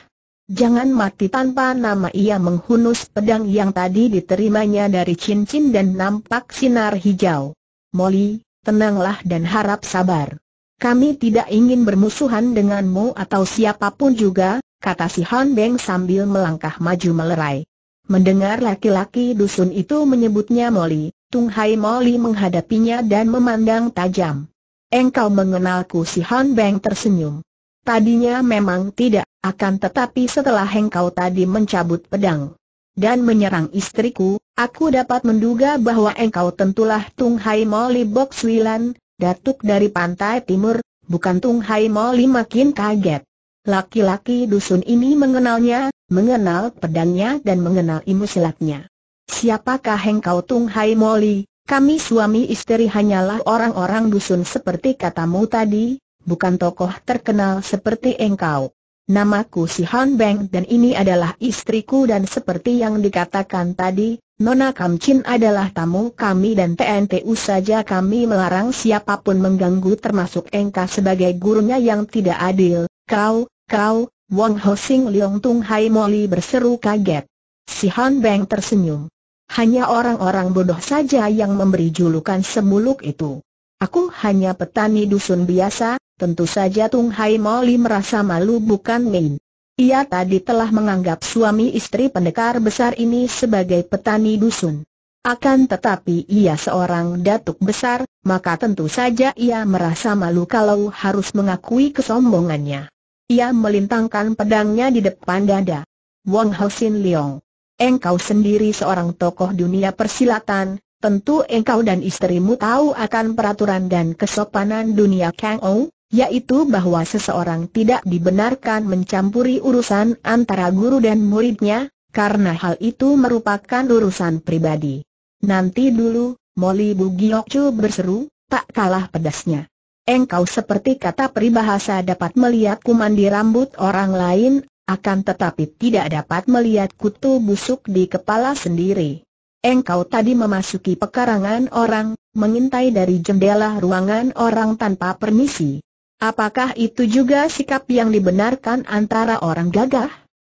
Jangan mati tanpa nama ia menghunus pedang yang tadi diterimanya dari cincin dan nampak sinar hijau. Molly, tenanglah dan harap sabar. Kami tidak ingin bermusuhan denganmu atau siapapun juga, kata si Han Beng sambil melangkah maju melerai. Mendengar laki-laki dusun itu menyebutnya Molly, Tung Hai Molly menghadapinya dan memandang tajam. Engkau mengenalku si Han Beng tersenyum. Tadinya memang tidak akan tetapi setelah engkau tadi mencabut pedang dan menyerang istriku, aku dapat menduga bahwa engkau tentulah Tung Hai Moli Bok Swilan, datuk dari pantai timur, bukan Tung Hai Moli makin kaget. Laki-laki dusun ini mengenalnya, mengenal pedangnya dan mengenal ilmu silatnya. Siapakah engkau Tung Hai Moli? Kami suami istri hanyalah orang-orang dusun seperti katamu tadi, bukan tokoh terkenal seperti engkau. Namaku si Han Beng dan ini adalah istriku dan seperti yang dikatakan tadi, Nona Kam Chin adalah tamu kami dan TNTU saja kami melarang siapapun mengganggu termasuk engkau sebagai gurunya yang tidak adil. Kau, kau, Wong Ho Sing Leong Tung Hai Moli berseru kaget. Si Han Beng tersenyum. Hanya orang-orang bodoh saja yang memberi julukan semuluk itu. Aku hanya petani dusun biasa, Tentu saja Tung Hai Moli merasa malu bukan main. Ia tadi telah menganggap suami istri pendekar besar ini sebagai petani dusun. Akan tetapi ia seorang datuk besar, maka tentu saja ia merasa malu kalau harus mengakui kesombongannya. Ia melintangkan pedangnya di depan dada. Wong sin Leong, engkau sendiri seorang tokoh dunia persilatan, tentu engkau dan istrimu tahu akan peraturan dan kesopanan dunia Kang Ou yaitu bahwa seseorang tidak dibenarkan mencampuri urusan antara guru dan muridnya, karena hal itu merupakan urusan pribadi. Nanti dulu, Molly Bugiokcu berseru, tak kalah pedasnya. Engkau seperti kata peribahasa dapat melihat kuman di rambut orang lain, akan tetapi tidak dapat melihat kutu busuk di kepala sendiri. Engkau tadi memasuki pekarangan orang, mengintai dari jendela ruangan orang tanpa permisi. Apakah itu juga sikap yang dibenarkan antara orang gagah?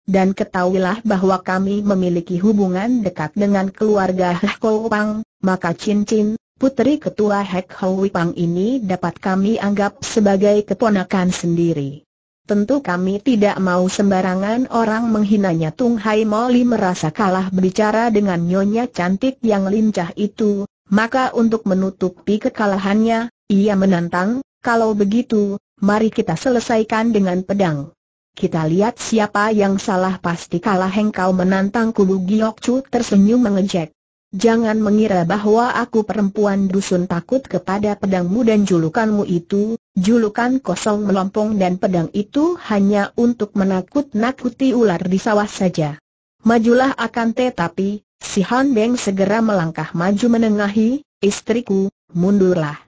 Dan ketahuilah bahwa kami memiliki hubungan dekat dengan keluarga Hek Pang, maka cincin, putri ketua Hek Pang ini dapat kami anggap sebagai keponakan sendiri. Tentu kami tidak mau sembarangan orang menghinanya Tung Hai Moli merasa kalah berbicara dengan nyonya cantik yang lincah itu, maka untuk menutupi kekalahannya, ia menantang, kalau begitu, mari kita selesaikan dengan pedang. Kita lihat siapa yang salah pasti kalah engkau menantang kubu Giok Chu tersenyum mengejek. Jangan mengira bahwa aku perempuan dusun takut kepada pedangmu dan julukanmu itu, julukan kosong melompong dan pedang itu hanya untuk menakut-nakuti ular di sawah saja. Majulah akan tetapi, si Han Beng segera melangkah maju menengahi, istriku, mundurlah.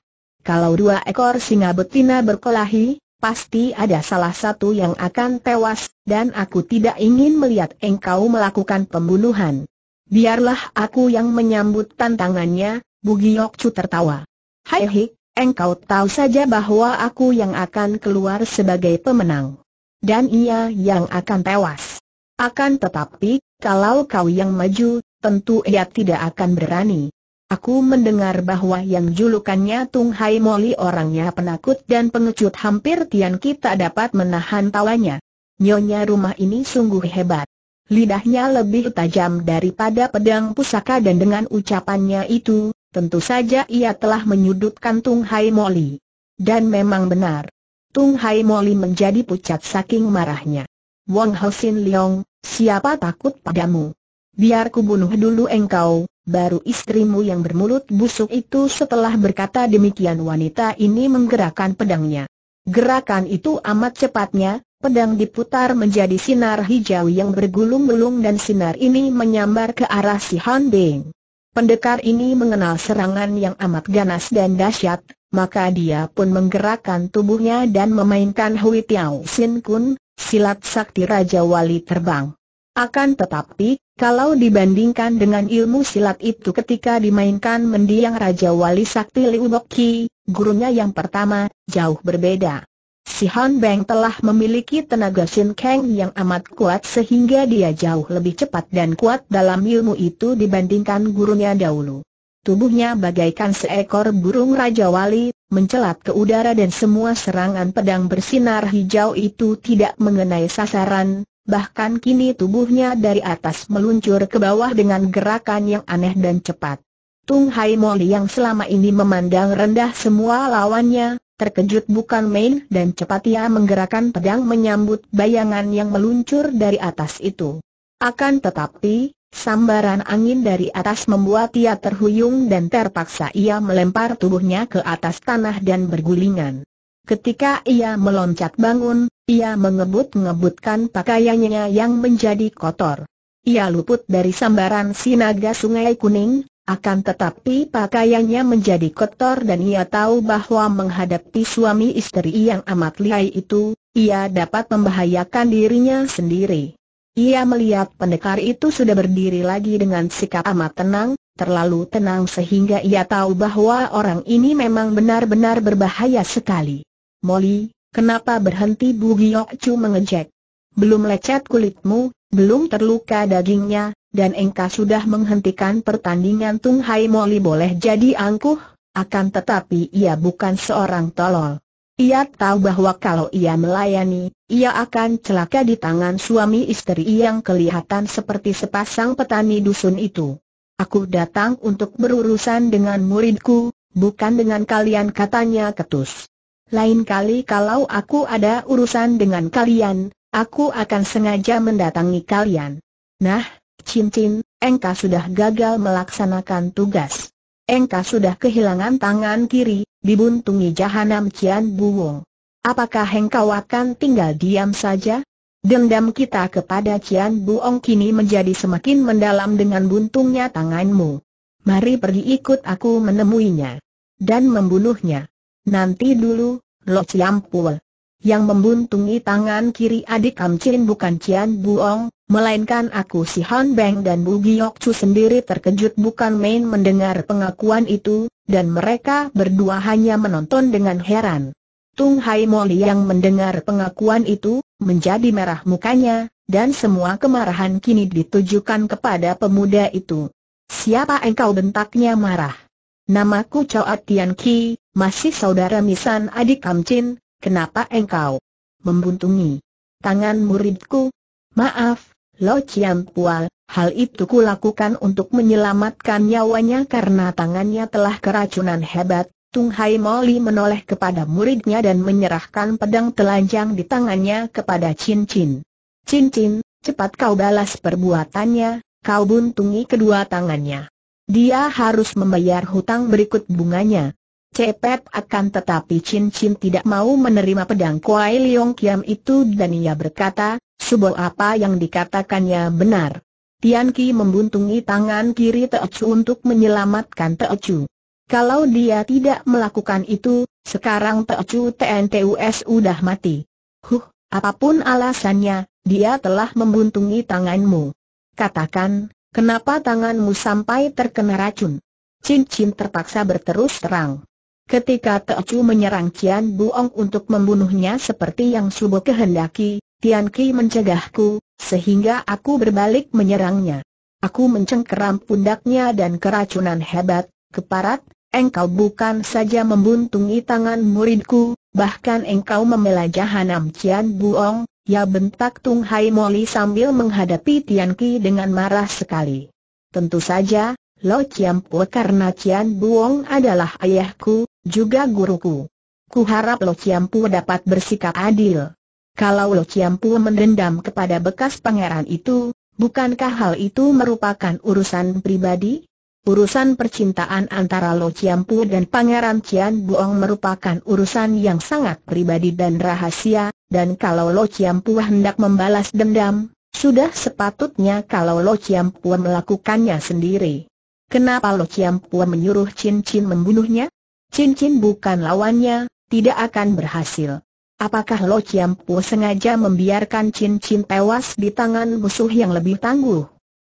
Kalau dua ekor singa betina berkelahi, pasti ada salah satu yang akan tewas, dan aku tidak ingin melihat engkau melakukan pembunuhan. Biarlah aku yang menyambut tantangannya, Bugiok Chu tertawa. Hai hik, engkau tahu saja bahwa aku yang akan keluar sebagai pemenang. Dan ia yang akan tewas. Akan tetapi, kalau kau yang maju, tentu ia tidak akan berani. Aku mendengar bahwa yang julukannya Tung Hai Moli orangnya penakut dan pengecut hampir tian kita dapat menahan tawanya. Nyonya rumah ini sungguh hebat. Lidahnya lebih tajam daripada pedang pusaka dan dengan ucapannya itu, tentu saja ia telah menyudutkan Tung Hai Moli. Dan memang benar. Tung Hai Moli menjadi pucat saking marahnya. Wong Sin Leong, siapa takut padamu? biar bunuh dulu engkau, baru istrimu yang bermulut busuk itu setelah berkata demikian wanita ini menggerakkan pedangnya. Gerakan itu amat cepatnya, pedang diputar menjadi sinar hijau yang bergulung-gulung dan sinar ini menyambar ke arah si Han Beng. Pendekar ini mengenal serangan yang amat ganas dan dahsyat, maka dia pun menggerakkan tubuhnya dan memainkan Hui Tiao Sin Kun, silat sakti Raja Wali terbang. Akan tetapi, kalau dibandingkan dengan ilmu silat itu ketika dimainkan mendiang Raja Wali Sakti Liu Boki, gurunya yang pertama, jauh berbeda. Si Han Beng telah memiliki tenaga Shin Kang yang amat kuat sehingga dia jauh lebih cepat dan kuat dalam ilmu itu dibandingkan gurunya dahulu. Tubuhnya bagaikan seekor burung Raja Wali, mencelat ke udara dan semua serangan pedang bersinar hijau itu tidak mengenai sasaran, bahkan kini tubuhnya dari atas meluncur ke bawah dengan gerakan yang aneh dan cepat. Tung Hai Moli yang selama ini memandang rendah semua lawannya, terkejut bukan main dan cepat ia menggerakkan pedang menyambut bayangan yang meluncur dari atas itu. Akan tetapi, sambaran angin dari atas membuat ia terhuyung dan terpaksa ia melempar tubuhnya ke atas tanah dan bergulingan. Ketika ia meloncat bangun, ia mengebut-ngebutkan pakaiannya yang menjadi kotor. Ia luput dari sambaran sinaga sungai kuning, akan tetapi pakaiannya menjadi kotor dan ia tahu bahwa menghadapi suami istri yang amat lihai itu, ia dapat membahayakan dirinya sendiri. Ia melihat pendekar itu sudah berdiri lagi dengan sikap amat tenang, terlalu tenang sehingga ia tahu bahwa orang ini memang benar-benar berbahaya sekali. Molly, kenapa berhenti Bu Giok Chu mengejek? Belum lecet kulitmu, belum terluka dagingnya, dan engkau sudah menghentikan pertandingan Tung Hai Molly boleh jadi angkuh, akan tetapi ia bukan seorang tolol. Ia tahu bahwa kalau ia melayani, ia akan celaka di tangan suami istri yang kelihatan seperti sepasang petani dusun itu. Aku datang untuk berurusan dengan muridku, bukan dengan kalian katanya ketus lain kali kalau aku ada urusan dengan kalian, aku akan sengaja mendatangi kalian. Nah, cincin, engka sudah gagal melaksanakan tugas. Engka sudah kehilangan tangan kiri, dibuntungi jahanam Cian Buwong. Apakah engkau akan tinggal diam saja? Dendam kita kepada Cian Buong kini menjadi semakin mendalam dengan buntungnya tanganmu. Mari pergi ikut aku menemuinya. Dan membunuhnya. Nanti dulu, Lo Ciampul. Yang membuntungi tangan kiri adik Kamcin bukan Cian Buong, melainkan aku si Han Beng dan Bu Giok Chu sendiri terkejut bukan main mendengar pengakuan itu, dan mereka berdua hanya menonton dengan heran. Tung Hai Moli yang mendengar pengakuan itu, menjadi merah mukanya, dan semua kemarahan kini ditujukan kepada pemuda itu. Siapa engkau bentaknya marah? Namaku Choat Tian Ki, masih saudara Misan adik Kamcin, kenapa engkau membuntungi tangan muridku? Maaf, Lo Chiam Pual, hal itu kulakukan untuk menyelamatkan nyawanya karena tangannya telah keracunan hebat. Tung Hai Moli menoleh kepada muridnya dan menyerahkan pedang telanjang di tangannya kepada Chin Chin. Chin Chin, cepat kau balas perbuatannya, kau buntungi kedua tangannya. Dia harus membayar hutang berikut bunganya. Cepet akan tetapi Chin Chin tidak mau menerima pedang Kuai Leong Kiam itu dan ia berkata, Subo apa yang dikatakannya benar. Tian Ki membuntungi tangan kiri Chu untuk menyelamatkan Chu. Kalau dia tidak melakukan itu, sekarang Chu TNTUS sudah mati. Huh, apapun alasannya, dia telah membuntungi tanganmu. Katakan, Kenapa tanganmu sampai terkena racun? Cincin terpaksa berterus terang. Ketika Teocu menyerang Cian Buong untuk membunuhnya seperti yang Subo kehendaki, Tian Ki mencegahku, sehingga aku berbalik menyerangnya. Aku mencengkeram pundaknya dan keracunan hebat, keparat, engkau bukan saja membuntungi tangan muridku, bahkan engkau membela Jahanam Cian Buong, Ya bentak Tung Hai Moli sambil menghadapi Tian Ki dengan marah sekali. Tentu saja, Lo Chiam Po karena Chiam Buong adalah ayahku, juga guruku. Ku harap Lo Chiam Po dapat bersikap adil. Kalau Lo Chiam Po mendendam kepada bekas pangeran itu, bukankah hal itu merupakan urusan pribadi? Urusan percintaan antara Lo Chiam Po dan Pangeran Chiam Buong merupakan urusan yang sangat pribadi dan rahasia, dan kalau Lo Pua hendak membalas dendam, sudah sepatutnya kalau Lo Pua melakukannya sendiri. Kenapa Lo Pua menyuruh Chin Chin membunuhnya? Chin Chin bukan lawannya, tidak akan berhasil. Apakah Lo Pua sengaja membiarkan Chin Chin tewas di tangan musuh yang lebih tangguh?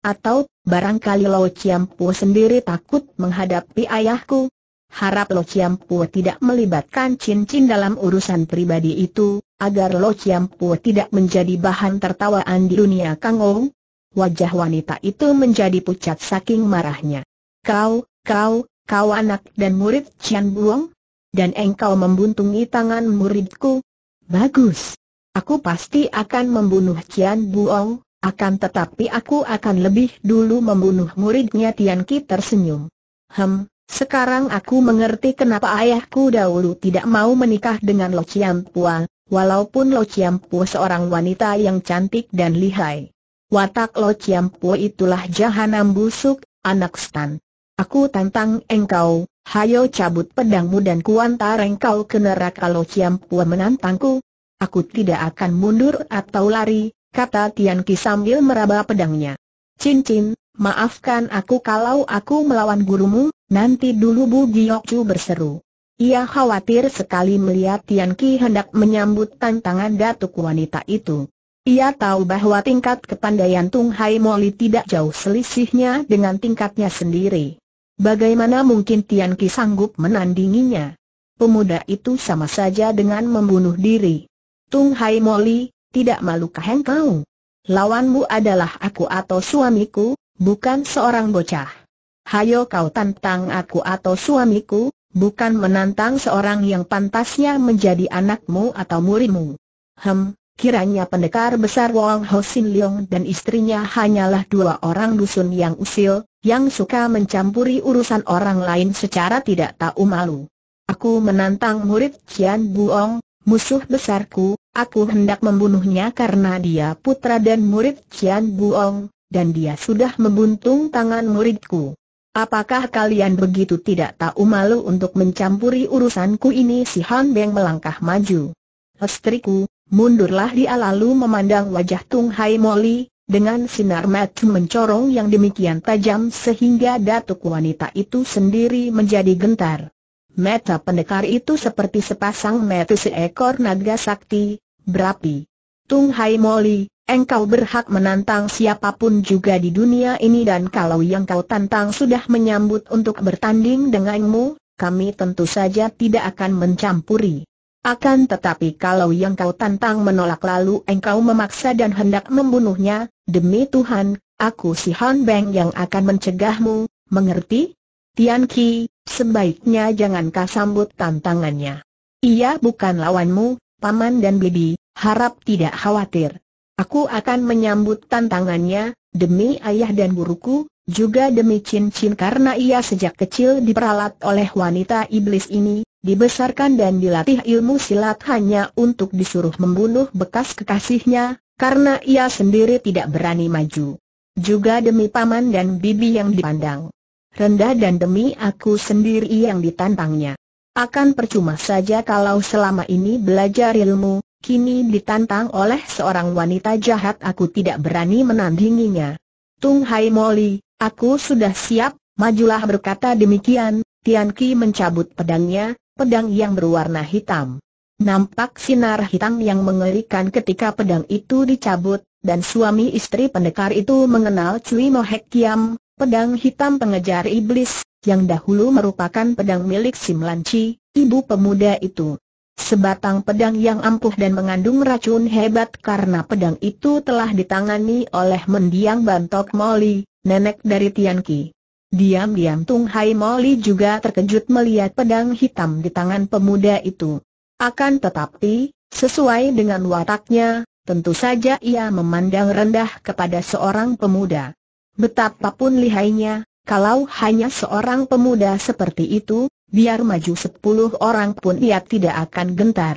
Atau, barangkali Lo Pua sendiri takut menghadapi ayahku, Harap Lo Chiam tidak melibatkan cincin dalam urusan pribadi itu, agar Lo Chiam tidak menjadi bahan tertawaan di dunia Kang Ong. Wajah wanita itu menjadi pucat saking marahnya. Kau, kau, kau anak dan murid Cian Buong? Dan engkau membuntungi tangan muridku? Bagus. Aku pasti akan membunuh Cian Buong, akan tetapi aku akan lebih dulu membunuh muridnya Tian Ki tersenyum. Hem, sekarang aku mengerti kenapa ayahku dahulu tidak mau menikah dengan Lo Pua, walaupun Lo Pua seorang wanita yang cantik dan lihai. Watak Lo Pua itulah jahanam busuk, anak stan. Aku tantang engkau, hayo cabut pedangmu dan kuantar engkau ke neraka Lo Pua menantangku. Aku tidak akan mundur atau lari, kata Tian Ki sambil meraba pedangnya. Cincin, maafkan aku kalau aku melawan gurumu, Nanti dulu Bu Chu berseru. Ia khawatir sekali melihat Tian Ki hendak menyambut tantangan datuk wanita itu. Ia tahu bahwa tingkat kepandaian Tung Hai Moli tidak jauh selisihnya dengan tingkatnya sendiri. Bagaimana mungkin Tian Ki sanggup menandinginya? Pemuda itu sama saja dengan membunuh diri. Tung Hai Moli, tidak malukah engkau? Lawanmu adalah aku atau suamiku, bukan seorang bocah hayo kau tantang aku atau suamiku, bukan menantang seorang yang pantasnya menjadi anakmu atau murimu. Hem, kiranya pendekar besar Wong Ho Sin Leong dan istrinya hanyalah dua orang dusun yang usil, yang suka mencampuri urusan orang lain secara tidak tahu malu. Aku menantang murid Cian Buong, musuh besarku, aku hendak membunuhnya karena dia putra dan murid Cian Buong, dan dia sudah membuntung tangan muridku. Apakah kalian begitu tidak tahu malu untuk mencampuri urusanku ini si Han Beng melangkah maju. Istriku, mundurlah dia lalu memandang wajah Tung Hai Moli, dengan sinar mata mencorong yang demikian tajam sehingga datuk wanita itu sendiri menjadi gentar. Mata pendekar itu seperti sepasang mata seekor naga sakti, berapi. Tung Hai Moli, Engkau berhak menantang siapapun juga di dunia ini dan kalau yang kau tantang sudah menyambut untuk bertanding denganmu, kami tentu saja tidak akan mencampuri. Akan tetapi kalau yang kau tantang menolak lalu engkau memaksa dan hendak membunuhnya, demi Tuhan, aku si Han Beng yang akan mencegahmu, mengerti? Tian Ki, sebaiknya jangan kau sambut tantangannya. Ia bukan lawanmu, Paman dan Bibi, harap tidak khawatir. Aku akan menyambut tantangannya, demi ayah dan guruku, juga demi cincin karena ia sejak kecil diperalat oleh wanita iblis ini, dibesarkan dan dilatih ilmu silat hanya untuk disuruh membunuh bekas kekasihnya, karena ia sendiri tidak berani maju. Juga demi paman dan bibi yang dipandang rendah dan demi aku sendiri yang ditantangnya. Akan percuma saja kalau selama ini belajar ilmu, Kini ditantang oleh seorang wanita jahat aku tidak berani menandinginya. Tung Hai Moli, aku sudah siap, majulah berkata demikian, Tian Ki mencabut pedangnya, pedang yang berwarna hitam. Nampak sinar hitam yang mengerikan ketika pedang itu dicabut, dan suami istri pendekar itu mengenal Cui Mohek Kiam, pedang hitam pengejar iblis, yang dahulu merupakan pedang milik Sim Lan Chi, ibu pemuda itu. Sebatang pedang yang ampuh dan mengandung racun hebat karena pedang itu telah ditangani oleh mendiang Bantok Moli, nenek dari Tianqi. Diam-diam Tung Hai Moli juga terkejut melihat pedang hitam di tangan pemuda itu. Akan tetapi, sesuai dengan wataknya, tentu saja ia memandang rendah kepada seorang pemuda. Betapapun lihainya, kalau hanya seorang pemuda seperti itu, biar maju sepuluh orang pun ia tidak akan gentar.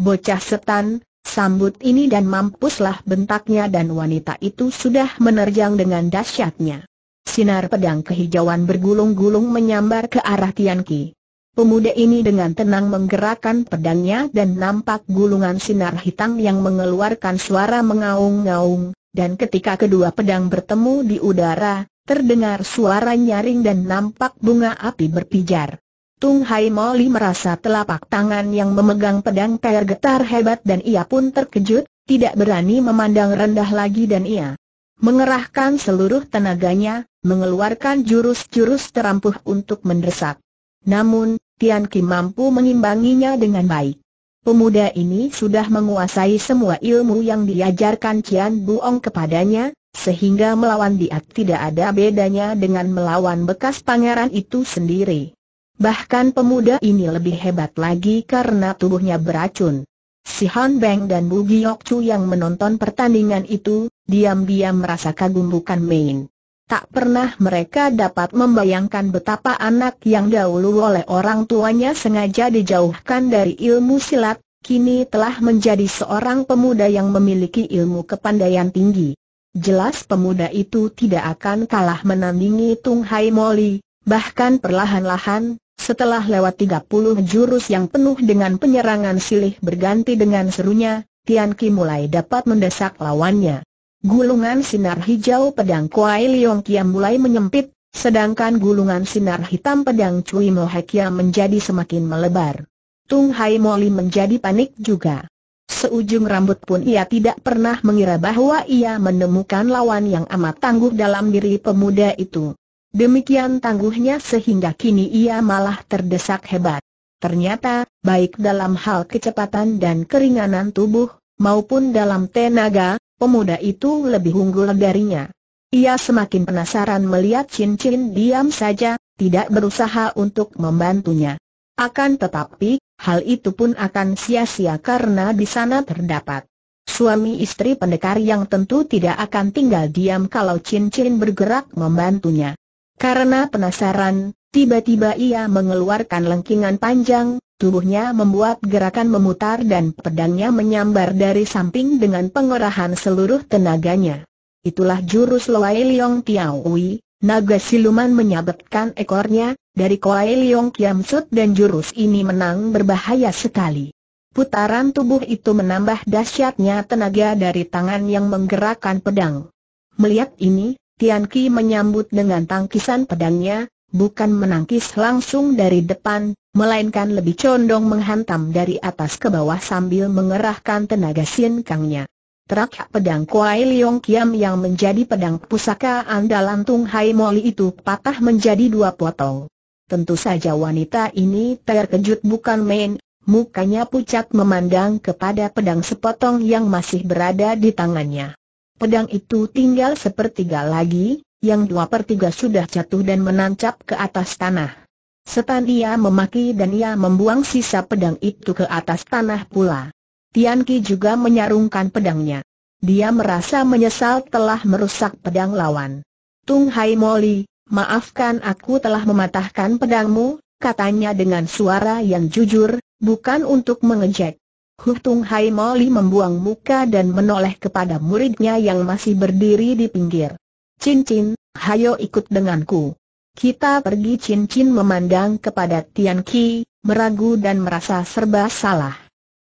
Bocah setan, sambut ini dan mampuslah bentaknya dan wanita itu sudah menerjang dengan dahsyatnya. Sinar pedang kehijauan bergulung-gulung menyambar ke arah Tian Ki. Pemuda ini dengan tenang menggerakkan pedangnya dan nampak gulungan sinar hitam yang mengeluarkan suara mengaung-ngaung, dan ketika kedua pedang bertemu di udara, terdengar suara nyaring dan nampak bunga api berpijar. Tung Hai Moli merasa telapak tangan yang memegang pedang kaya getar hebat dan ia pun terkejut, tidak berani memandang rendah lagi dan ia mengerahkan seluruh tenaganya, mengeluarkan jurus-jurus terampuh untuk mendesak. Namun, Tian Ki mampu mengimbanginya dengan baik. Pemuda ini sudah menguasai semua ilmu yang diajarkan Cian Buong kepadanya, sehingga melawan dia tidak ada bedanya dengan melawan bekas pangeran itu sendiri. Bahkan pemuda ini lebih hebat lagi karena tubuhnya beracun. Si Han Beng dan Bu Giok Chu yang menonton pertandingan itu, diam-diam merasa kagum bukan main. Tak pernah mereka dapat membayangkan betapa anak yang dahulu oleh orang tuanya sengaja dijauhkan dari ilmu silat, kini telah menjadi seorang pemuda yang memiliki ilmu kepandaian tinggi. Jelas pemuda itu tidak akan kalah menandingi Tung Hai Moli, bahkan perlahan-lahan, setelah lewat 30 jurus yang penuh dengan penyerangan silih berganti dengan serunya, Tian Ki mulai dapat mendesak lawannya. Gulungan sinar hijau pedang Kuai Liong Kiam mulai menyempit, sedangkan gulungan sinar hitam pedang Cui Mo Kiam menjadi semakin melebar. Tung Hai Moli menjadi panik juga. Seujung rambut pun ia tidak pernah mengira bahwa ia menemukan lawan yang amat tangguh dalam diri pemuda itu. Demikian tangguhnya sehingga kini ia malah terdesak hebat. Ternyata, baik dalam hal kecepatan dan keringanan tubuh, maupun dalam tenaga, pemuda itu lebih unggul darinya. Ia semakin penasaran melihat cincin diam saja, tidak berusaha untuk membantunya. Akan tetapi, hal itu pun akan sia-sia karena di sana terdapat suami istri pendekar yang tentu tidak akan tinggal diam kalau cincin bergerak membantunya. Karena penasaran, tiba-tiba ia mengeluarkan lengkingan panjang, tubuhnya membuat gerakan memutar dan pedangnya menyambar dari samping dengan pengerahan seluruh tenaganya. Itulah jurus Loai Liong Tiawi, naga siluman menyabetkan ekornya, dari Koai Liong Kiam dan jurus ini menang berbahaya sekali. Putaran tubuh itu menambah dahsyatnya tenaga dari tangan yang menggerakkan pedang. Melihat ini, Tian Ki menyambut dengan tangkisan pedangnya, bukan menangkis langsung dari depan, melainkan lebih condong menghantam dari atas ke bawah sambil mengerahkan tenaga sin kangnya. Terak pedang Kuai Leong Kiam yang menjadi pedang pusaka andalan Tung Hai Moli itu patah menjadi dua potong. Tentu saja wanita ini terkejut bukan main, mukanya pucat memandang kepada pedang sepotong yang masih berada di tangannya. Pedang itu tinggal sepertiga lagi, yang dua per tiga sudah jatuh dan menancap ke atas tanah. Setan ia memaki dan ia membuang sisa pedang itu ke atas tanah pula. Tian Ki juga menyarungkan pedangnya. Dia merasa menyesal telah merusak pedang lawan. Tung Hai Moli, maafkan aku telah mematahkan pedangmu, katanya dengan suara yang jujur, bukan untuk mengejek. Hutung Hai Moli membuang muka dan menoleh kepada muridnya yang masih berdiri di pinggir. Cincin, hayo ikut denganku. Kita pergi cincin memandang kepada Tian Ki, meragu dan merasa serba salah.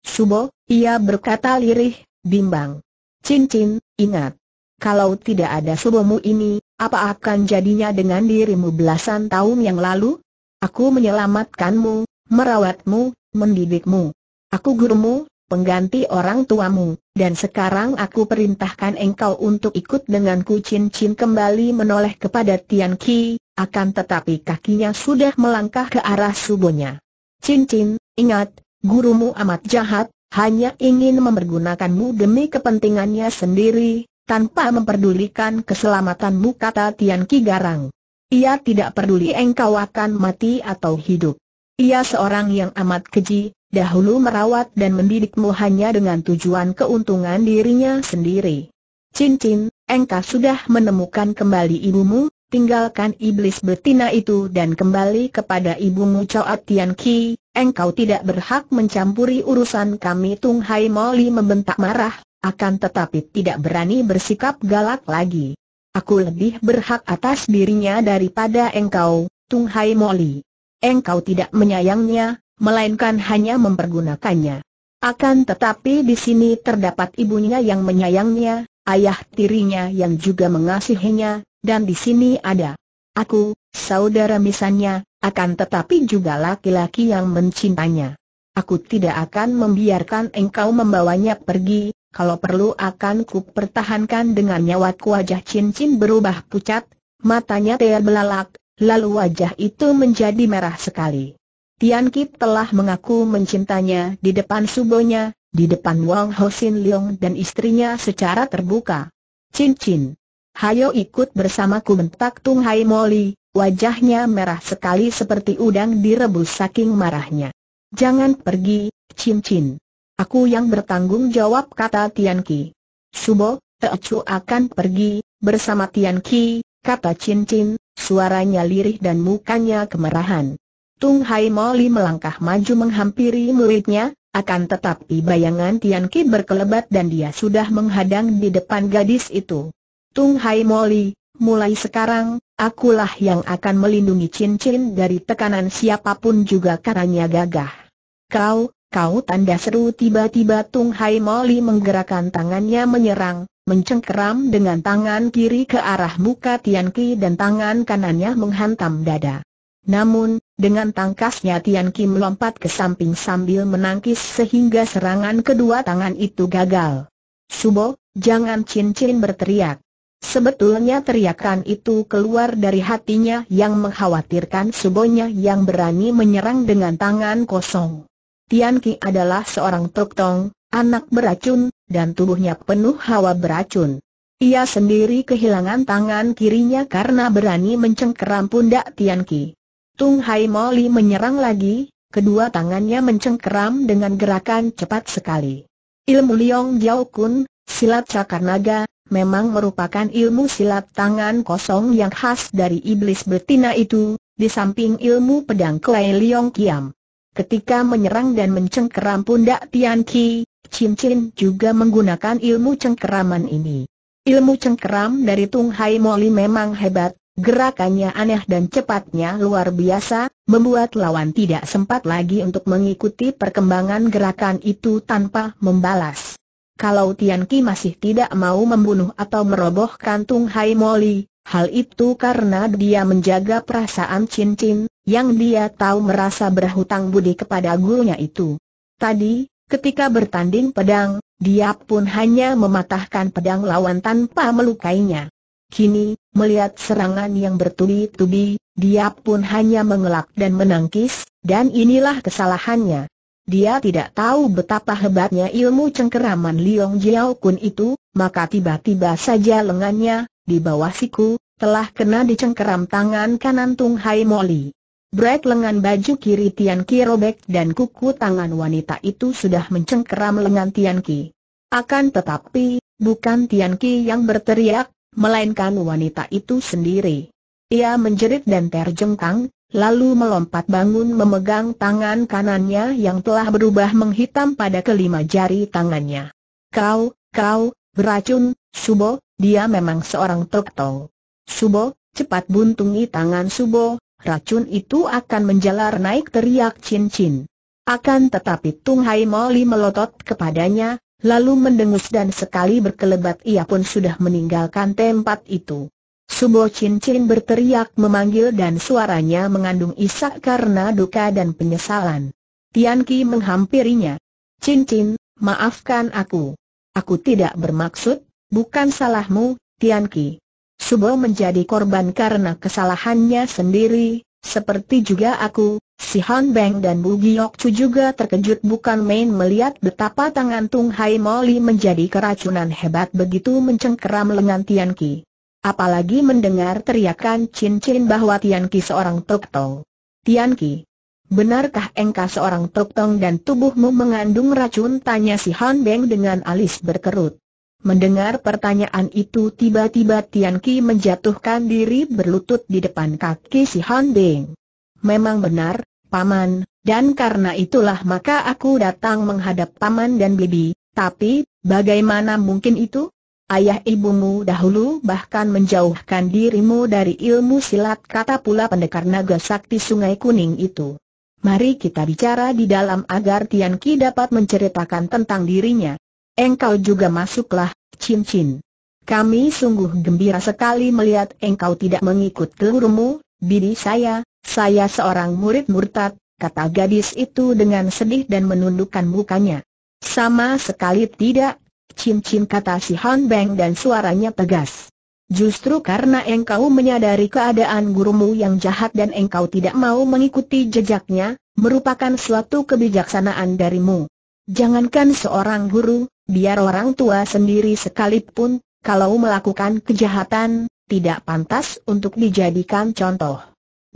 Subo, ia berkata lirih, bimbang. Cincin, ingat. Kalau tidak ada subomu ini, apa akan jadinya dengan dirimu belasan tahun yang lalu? Aku menyelamatkanmu, merawatmu, mendidikmu. Aku gurumu, pengganti orang tuamu, dan sekarang aku perintahkan engkau untuk ikut denganku Cin Cin kembali menoleh kepada Tian Ki, akan tetapi kakinya sudah melangkah ke arah subuhnya. Cincin, Cin, ingat, gurumu amat jahat, hanya ingin mempergunakanmu demi kepentingannya sendiri, tanpa memperdulikan keselamatanmu kata Tian Ki garang. Ia tidak peduli engkau akan mati atau hidup. Ia seorang yang amat keji, dahulu merawat dan mendidikmu hanya dengan tujuan keuntungan dirinya sendiri. Cincin, engkau sudah menemukan kembali ibumu, tinggalkan iblis betina itu dan kembali kepada ibumu Choa Tian Ki, engkau tidak berhak mencampuri urusan kami Tung Hai Moli membentak marah, akan tetapi tidak berani bersikap galak lagi. Aku lebih berhak atas dirinya daripada engkau, Tung Hai Moli. Engkau tidak menyayangnya, melainkan hanya mempergunakannya. Akan tetapi di sini terdapat ibunya yang menyayangnya, ayah tirinya yang juga mengasihinya, dan di sini ada aku, saudara misalnya, akan tetapi juga laki-laki yang mencintanya. Aku tidak akan membiarkan engkau membawanya pergi, kalau perlu akan ku pertahankan dengan nyawaku wajah cincin berubah pucat, matanya terbelalak, lalu wajah itu menjadi merah sekali. Tian Kip telah mengaku mencintanya di depan subonya, di depan Wang Sin Leong dan istrinya secara terbuka. Cin Cin. Hayo ikut bersamaku bentak Tung Hai Moli, wajahnya merah sekali seperti udang direbus saking marahnya. Jangan pergi, Cin Cin. Aku yang bertanggung jawab kata Tian Ki. Subo, Teocu akan pergi, bersama Tian Ki, kata Cin Cin, suaranya lirih dan mukanya kemerahan. Tung Hai Moli melangkah maju menghampiri muridnya, akan tetapi bayangan Tian Ki berkelebat dan dia sudah menghadang di depan gadis itu. Tung Hai Moli, mulai sekarang, akulah yang akan melindungi cincin dari tekanan siapapun juga karanya gagah. Kau, kau tanda seru tiba-tiba Tung Hai Moli menggerakkan tangannya menyerang, mencengkeram dengan tangan kiri ke arah muka Tian Ki dan tangan kanannya menghantam dada. Namun, dengan tangkasnya Tian Kim lompat ke samping sambil menangkis sehingga serangan kedua tangan itu gagal. Subo, jangan cincin berteriak. Sebetulnya teriakan itu keluar dari hatinya yang mengkhawatirkan Subonya yang berani menyerang dengan tangan kosong. Tian Ki adalah seorang tong, anak beracun, dan tubuhnya penuh hawa beracun. Ia sendiri kehilangan tangan kirinya karena berani mencengkeram pundak Tian Ki. Tung Hai Moli menyerang lagi, kedua tangannya mencengkeram dengan gerakan cepat sekali. Ilmu Liong Jiao Kun, silat cakar naga, memang merupakan ilmu silat tangan kosong yang khas dari iblis betina itu, di samping ilmu pedang Kuei Liong Kiam. Ketika menyerang dan mencengkeram pundak Tian Ki, Cincin juga menggunakan ilmu cengkeraman ini. Ilmu cengkeram dari Tung Hai Moli memang hebat, Gerakannya aneh dan cepatnya luar biasa, membuat lawan tidak sempat lagi untuk mengikuti perkembangan gerakan itu tanpa membalas. Kalau Tian Ki masih tidak mau membunuh atau merobohkan Tung Hai Moli, hal itu karena dia menjaga perasaan cincin, yang dia tahu merasa berhutang budi kepada gurunya itu. Tadi, ketika bertanding pedang, dia pun hanya mematahkan pedang lawan tanpa melukainya. Kini, melihat serangan yang bertubi-tubi, dia pun hanya mengelak dan menangkis, dan inilah kesalahannya. Dia tidak tahu betapa hebatnya ilmu cengkeraman Liong Jiao Kun itu, maka tiba-tiba saja lengannya, di bawah siku, telah kena dicengkeram tangan kanan Tung Hai Moli. Brek lengan baju kiri Tian Ki robek dan kuku tangan wanita itu sudah mencengkeram lengan Tian Ki. Akan tetapi, bukan Tian Ki yang berteriak, melainkan wanita itu sendiri. Ia menjerit dan terjengkang, lalu melompat bangun memegang tangan kanannya yang telah berubah menghitam pada kelima jari tangannya. Kau, kau, beracun, Subo, dia memang seorang tokto. Subo, cepat buntungi tangan Subo, racun itu akan menjalar naik teriak cincin. Akan tetapi Tung Hai Moli melotot kepadanya, lalu mendengus dan sekali berkelebat ia pun sudah meninggalkan tempat itu. Subo cincin berteriak memanggil dan suaranya mengandung isak karena duka dan penyesalan. Tian Ki menghampirinya. Cincin, maafkan aku. Aku tidak bermaksud, bukan salahmu, Tian Ki. Subo menjadi korban karena kesalahannya sendiri, seperti juga aku, si Han Beng dan Bu Giok Chu juga terkejut bukan main melihat betapa tangan Tung Hai Moli menjadi keracunan hebat begitu mencengkeram lengan Tian Ki. Apalagi mendengar teriakan Chin Chin bahwa Tian Ki seorang Tok Tong. Tian Ki, benarkah engkau seorang Tok Tong dan tubuhmu mengandung racun? Tanya si Han Beng dengan alis berkerut. Mendengar pertanyaan itu tiba-tiba Tian Ki menjatuhkan diri berlutut di depan kaki si Han Beng. Memang benar, Paman, dan karena itulah maka aku datang menghadap Paman dan Bibi, tapi, bagaimana mungkin itu? Ayah ibumu dahulu bahkan menjauhkan dirimu dari ilmu silat kata pula pendekar naga sakti sungai kuning itu. Mari kita bicara di dalam agar Tian Ki dapat menceritakan tentang dirinya engkau juga masuklah, Chin Chin. Kami sungguh gembira sekali melihat engkau tidak mengikut kelurumu, bini saya, saya seorang murid murtad, kata gadis itu dengan sedih dan menundukkan mukanya. Sama sekali tidak, cincin kata si Han Beng dan suaranya tegas. Justru karena engkau menyadari keadaan gurumu yang jahat dan engkau tidak mau mengikuti jejaknya, merupakan suatu kebijaksanaan darimu. Jangankan seorang guru, Biar orang tua sendiri sekalipun, kalau melakukan kejahatan, tidak pantas untuk dijadikan contoh.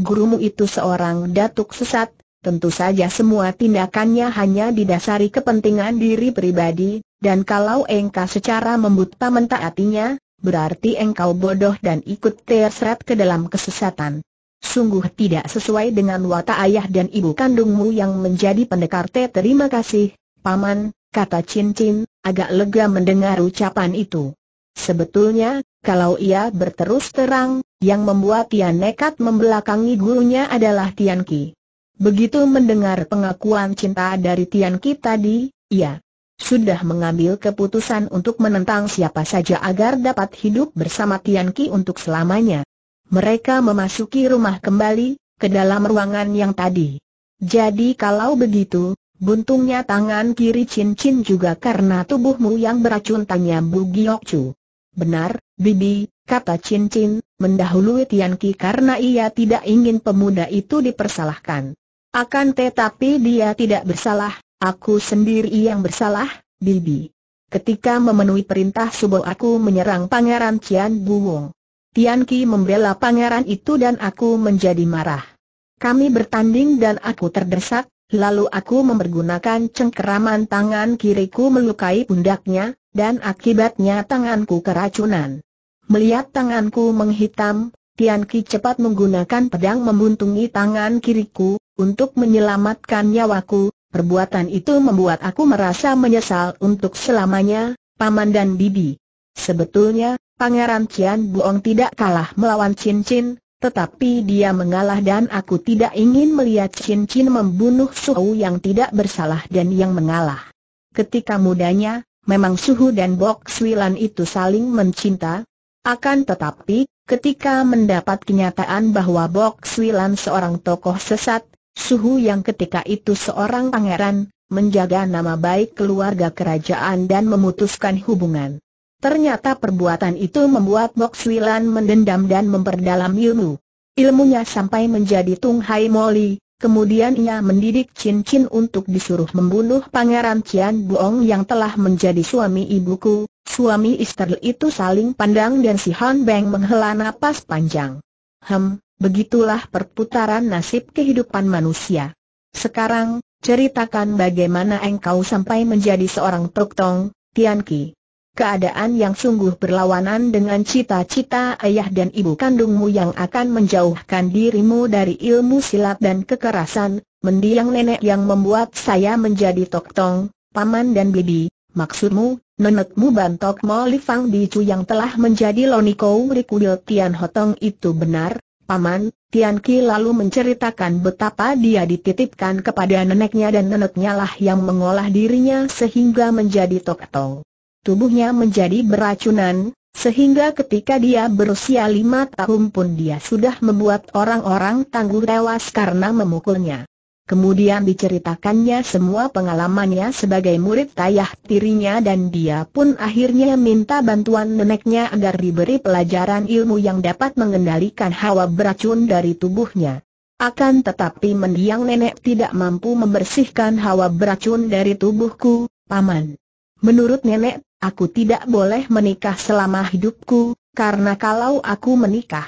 Gurumu itu seorang datuk sesat, tentu saja semua tindakannya hanya didasari kepentingan diri pribadi, dan kalau engkau secara membuta mentaatinya, berarti engkau bodoh dan ikut terseret ke dalam kesesatan. Sungguh tidak sesuai dengan watak ayah dan ibu kandungmu yang menjadi pendekar Terima kasih, Paman, kata Cincin, agak lega mendengar ucapan itu. Sebetulnya, kalau ia berterus terang, yang membuat Tian nekat membelakangi gurunya adalah Tian Ki. Begitu mendengar pengakuan cinta dari Tian Ki tadi, ia sudah mengambil keputusan untuk menentang siapa saja agar dapat hidup bersama Tian Ki untuk selamanya. Mereka memasuki rumah kembali, ke dalam ruangan yang tadi. Jadi kalau begitu, Buntungnya tangan kiri cincin juga karena tubuhmu yang beracun tanya Bu Giok Chu. Benar, Bibi, kata cincin, mendahului Tian Ki karena ia tidak ingin pemuda itu dipersalahkan. Akan tetapi dia tidak bersalah, aku sendiri yang bersalah, Bibi. Ketika memenuhi perintah subuh aku menyerang Pangeran Cian Buwong. Tian Ki membela pangeran itu dan aku menjadi marah. Kami bertanding dan aku terdesak, lalu aku mempergunakan cengkeraman tangan kiriku melukai pundaknya, dan akibatnya tanganku keracunan. Melihat tanganku menghitam, Tian Ki cepat menggunakan pedang membuntungi tangan kiriku, untuk menyelamatkan nyawaku, perbuatan itu membuat aku merasa menyesal untuk selamanya, Paman dan Bibi. Sebetulnya, Pangeran Cian Buong tidak kalah melawan Cincin. Cin, tetapi dia mengalah dan aku tidak ingin melihat Chin Chin membunuh Suhu yang tidak bersalah dan yang mengalah. Ketika mudanya, memang Suhu dan Bok Swilan itu saling mencinta. Akan tetapi, ketika mendapat kenyataan bahwa Bok Swilan seorang tokoh sesat, Suhu yang ketika itu seorang pangeran, menjaga nama baik keluarga kerajaan dan memutuskan hubungan. Ternyata perbuatan itu membuat Bok Suilan mendendam dan memperdalam ilmu. Ilmunya sampai menjadi Tung Hai Moli, kemudian ia mendidik Chin Chin untuk disuruh membunuh Pangeran Cian Buong yang telah menjadi suami ibuku. Suami istri itu saling pandang dan si Han Beng menghela napas panjang. Hem, begitulah perputaran nasib kehidupan manusia. Sekarang, ceritakan bagaimana engkau sampai menjadi seorang Tok Tong, Tian Ki keadaan yang sungguh berlawanan dengan cita-cita ayah dan ibu kandungmu yang akan menjauhkan dirimu dari ilmu silat dan kekerasan, mendiang nenek yang membuat saya menjadi tok tong, paman dan bibi, maksudmu, nenekmu bantok Mo di cu yang telah menjadi loniko Rikudil Tian Hotong itu benar, paman, Tian Ki lalu menceritakan betapa dia dititipkan kepada neneknya dan neneknya lah yang mengolah dirinya sehingga menjadi tok tong tubuhnya menjadi beracunan, sehingga ketika dia berusia lima tahun pun dia sudah membuat orang-orang tangguh tewas karena memukulnya. Kemudian diceritakannya semua pengalamannya sebagai murid tayah tirinya dan dia pun akhirnya minta bantuan neneknya agar diberi pelajaran ilmu yang dapat mengendalikan hawa beracun dari tubuhnya. Akan tetapi mendiang nenek tidak mampu membersihkan hawa beracun dari tubuhku, paman. Menurut nenek, Aku tidak boleh menikah selama hidupku, karena kalau aku menikah,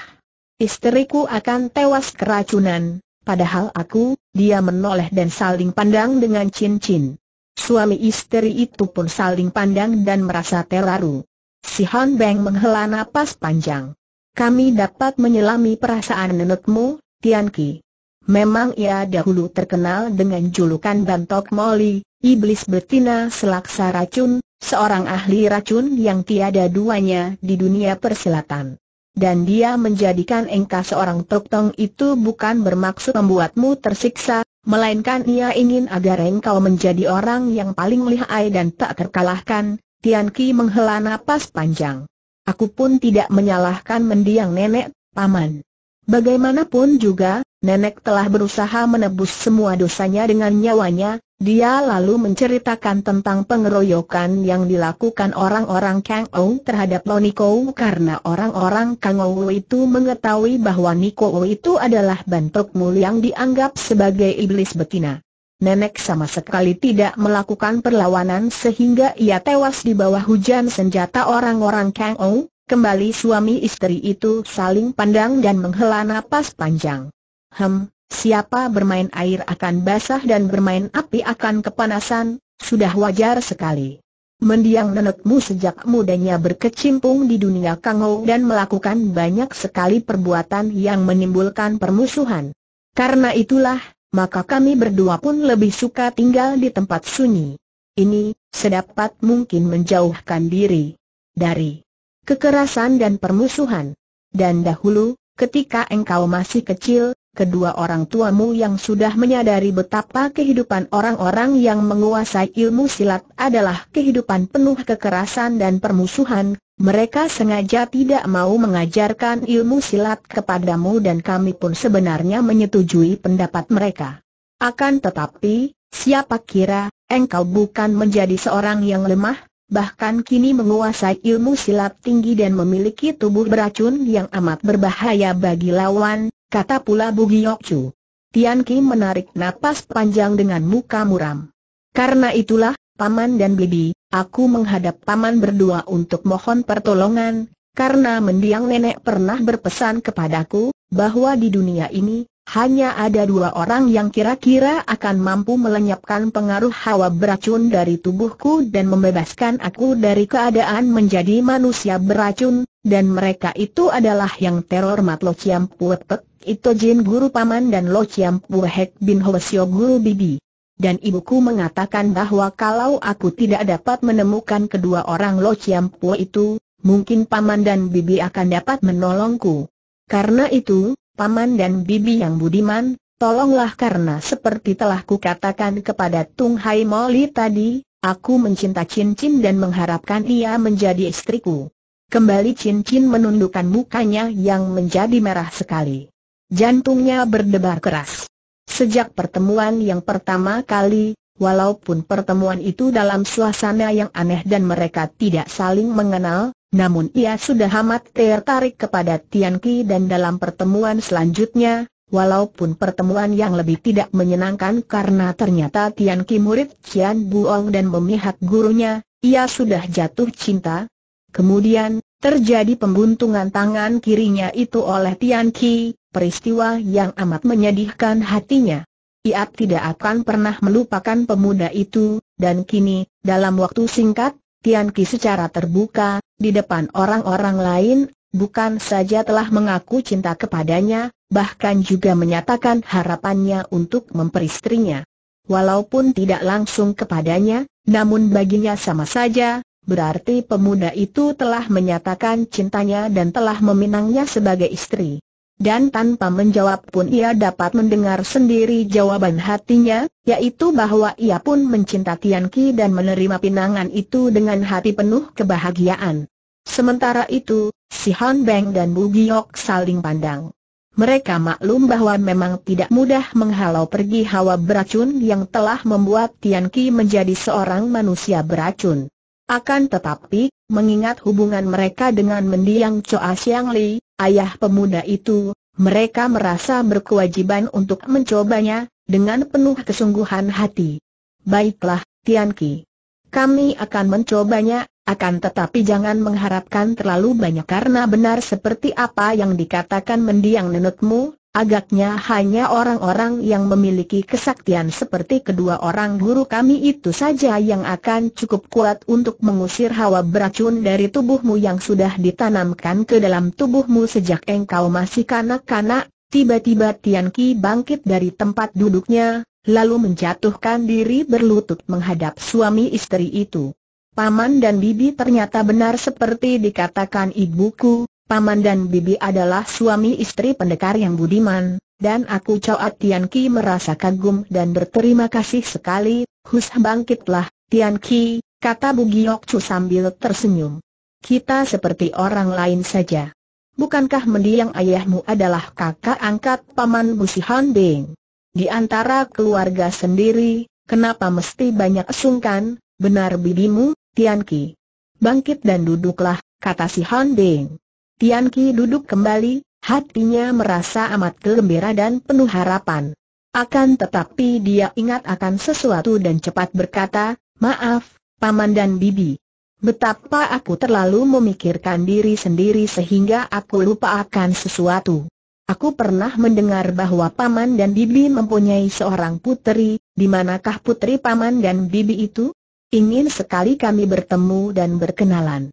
istriku akan tewas keracunan, padahal aku, dia menoleh dan saling pandang dengan cincin. Suami istri itu pun saling pandang dan merasa terharu. Si Han Beng menghela nafas panjang. Kami dapat menyelami perasaan nenekmu, Tian Ki. Memang ia dahulu terkenal dengan julukan Bantok molly, iblis betina selaksa racun, Seorang ahli racun yang tiada duanya di dunia persilatan. Dan dia menjadikan engkau seorang toktong itu bukan bermaksud membuatmu tersiksa, melainkan ia ingin agar engkau menjadi orang yang paling lihai dan tak terkalahkan. Tian Ki menghela nafas panjang. Aku pun tidak menyalahkan mendiang nenek, paman. Bagaimanapun juga, nenek telah berusaha menebus semua dosanya dengan nyawanya, dia lalu menceritakan tentang pengeroyokan yang dilakukan orang-orang Kang Ou terhadap Lo Niko karena orang-orang Kang Ou itu mengetahui bahwa Niko itu adalah bentuk mul yang dianggap sebagai iblis betina. Nenek sama sekali tidak melakukan perlawanan sehingga ia tewas di bawah hujan senjata orang-orang Kang Ou. Kembali suami istri itu saling pandang dan menghela napas panjang. Hem, Siapa bermain air akan basah dan bermain api akan kepanasan, sudah wajar sekali. Mendiang nenekmu sejak mudanya berkecimpung di dunia kangou dan melakukan banyak sekali perbuatan yang menimbulkan permusuhan. Karena itulah, maka kami berdua pun lebih suka tinggal di tempat sunyi. Ini, sedapat mungkin menjauhkan diri dari kekerasan dan permusuhan. Dan dahulu, ketika engkau masih kecil, kedua orang tuamu yang sudah menyadari betapa kehidupan orang-orang yang menguasai ilmu silat adalah kehidupan penuh kekerasan dan permusuhan, mereka sengaja tidak mau mengajarkan ilmu silat kepadamu dan kami pun sebenarnya menyetujui pendapat mereka. Akan tetapi, siapa kira, engkau bukan menjadi seorang yang lemah, bahkan kini menguasai ilmu silat tinggi dan memiliki tubuh beracun yang amat berbahaya bagi lawan, kata pula Bugiokcu. Tian Kim menarik napas panjang dengan muka muram. Karena itulah, Paman dan Bibi, aku menghadap Paman berdua untuk mohon pertolongan, karena mendiang nenek pernah berpesan kepadaku, bahwa di dunia ini, hanya ada dua orang yang kira-kira akan mampu melenyapkan pengaruh hawa beracun dari tubuhku dan membebaskan aku dari keadaan menjadi manusia beracun, dan mereka itu adalah yang teror Matlo Ciampuepek, Ito Jin guru paman dan Lo Chiam Hek bin Hoesio guru bibi. Dan ibuku mengatakan bahwa kalau aku tidak dapat menemukan kedua orang Lo Chiam itu, mungkin paman dan bibi akan dapat menolongku. Karena itu, paman dan bibi yang budiman, tolonglah karena seperti telah kukatakan kepada Tung Hai Moli tadi, aku mencinta cincin dan mengharapkan ia menjadi istriku. Kembali cincin menundukkan mukanya yang menjadi merah sekali. Jantungnya berdebar keras. Sejak pertemuan yang pertama kali, walaupun pertemuan itu dalam suasana yang aneh dan mereka tidak saling mengenal, namun ia sudah amat tertarik kepada Tian Ki dan dalam pertemuan selanjutnya, walaupun pertemuan yang lebih tidak menyenangkan karena ternyata Tian Ki murid Cian Buong dan memihak gurunya, ia sudah jatuh cinta. Kemudian, Terjadi pembuntungan tangan kirinya itu oleh Tian Ki, peristiwa yang amat menyedihkan hatinya. Ia tidak akan pernah melupakan pemuda itu, dan kini, dalam waktu singkat, Tian Ki secara terbuka, di depan orang-orang lain, bukan saja telah mengaku cinta kepadanya, bahkan juga menyatakan harapannya untuk memperistrinya. Walaupun tidak langsung kepadanya, namun baginya sama saja, berarti pemuda itu telah menyatakan cintanya dan telah meminangnya sebagai istri. Dan tanpa menjawab pun ia dapat mendengar sendiri jawaban hatinya, yaitu bahwa ia pun mencinta Tian Ki dan menerima pinangan itu dengan hati penuh kebahagiaan. Sementara itu, si Han Beng dan Bu Giok saling pandang. Mereka maklum bahwa memang tidak mudah menghalau pergi hawa beracun yang telah membuat Tian Ki menjadi seorang manusia beracun. Akan tetapi, mengingat hubungan mereka dengan mendiang Choa Siang Li, ayah pemuda itu, mereka merasa berkewajiban untuk mencobanya, dengan penuh kesungguhan hati. Baiklah, Tian Ki. Kami akan mencobanya, akan tetapi jangan mengharapkan terlalu banyak karena benar seperti apa yang dikatakan mendiang nenekmu, agaknya hanya orang-orang yang memiliki kesaktian seperti kedua orang guru kami itu saja yang akan cukup kuat untuk mengusir hawa beracun dari tubuhmu yang sudah ditanamkan ke dalam tubuhmu sejak engkau masih kanak-kanak. Tiba-tiba Tian Ki bangkit dari tempat duduknya, lalu menjatuhkan diri berlutut menghadap suami istri itu. Paman dan bibi ternyata benar seperti dikatakan ibuku, Paman dan Bibi adalah suami istri pendekar yang budiman, dan aku cawat Tian Ki merasa kagum dan berterima kasih sekali, Hus bangkitlah, Tian Ki, kata Bugiok Chu sambil tersenyum. Kita seperti orang lain saja. Bukankah mendiang ayahmu adalah kakak angkat Paman Han Beng? Di antara keluarga sendiri, kenapa mesti banyak sungkan, benar bibimu, Tian Ki? Bangkit dan duduklah, kata si Han Beng. Tian Ki duduk kembali, hatinya merasa amat gembira dan penuh harapan. Akan tetapi dia ingat akan sesuatu dan cepat berkata, maaf, Paman dan Bibi. Betapa aku terlalu memikirkan diri sendiri sehingga aku lupa akan sesuatu. Aku pernah mendengar bahwa Paman dan Bibi mempunyai seorang putri, di manakah putri Paman dan Bibi itu? Ingin sekali kami bertemu dan berkenalan.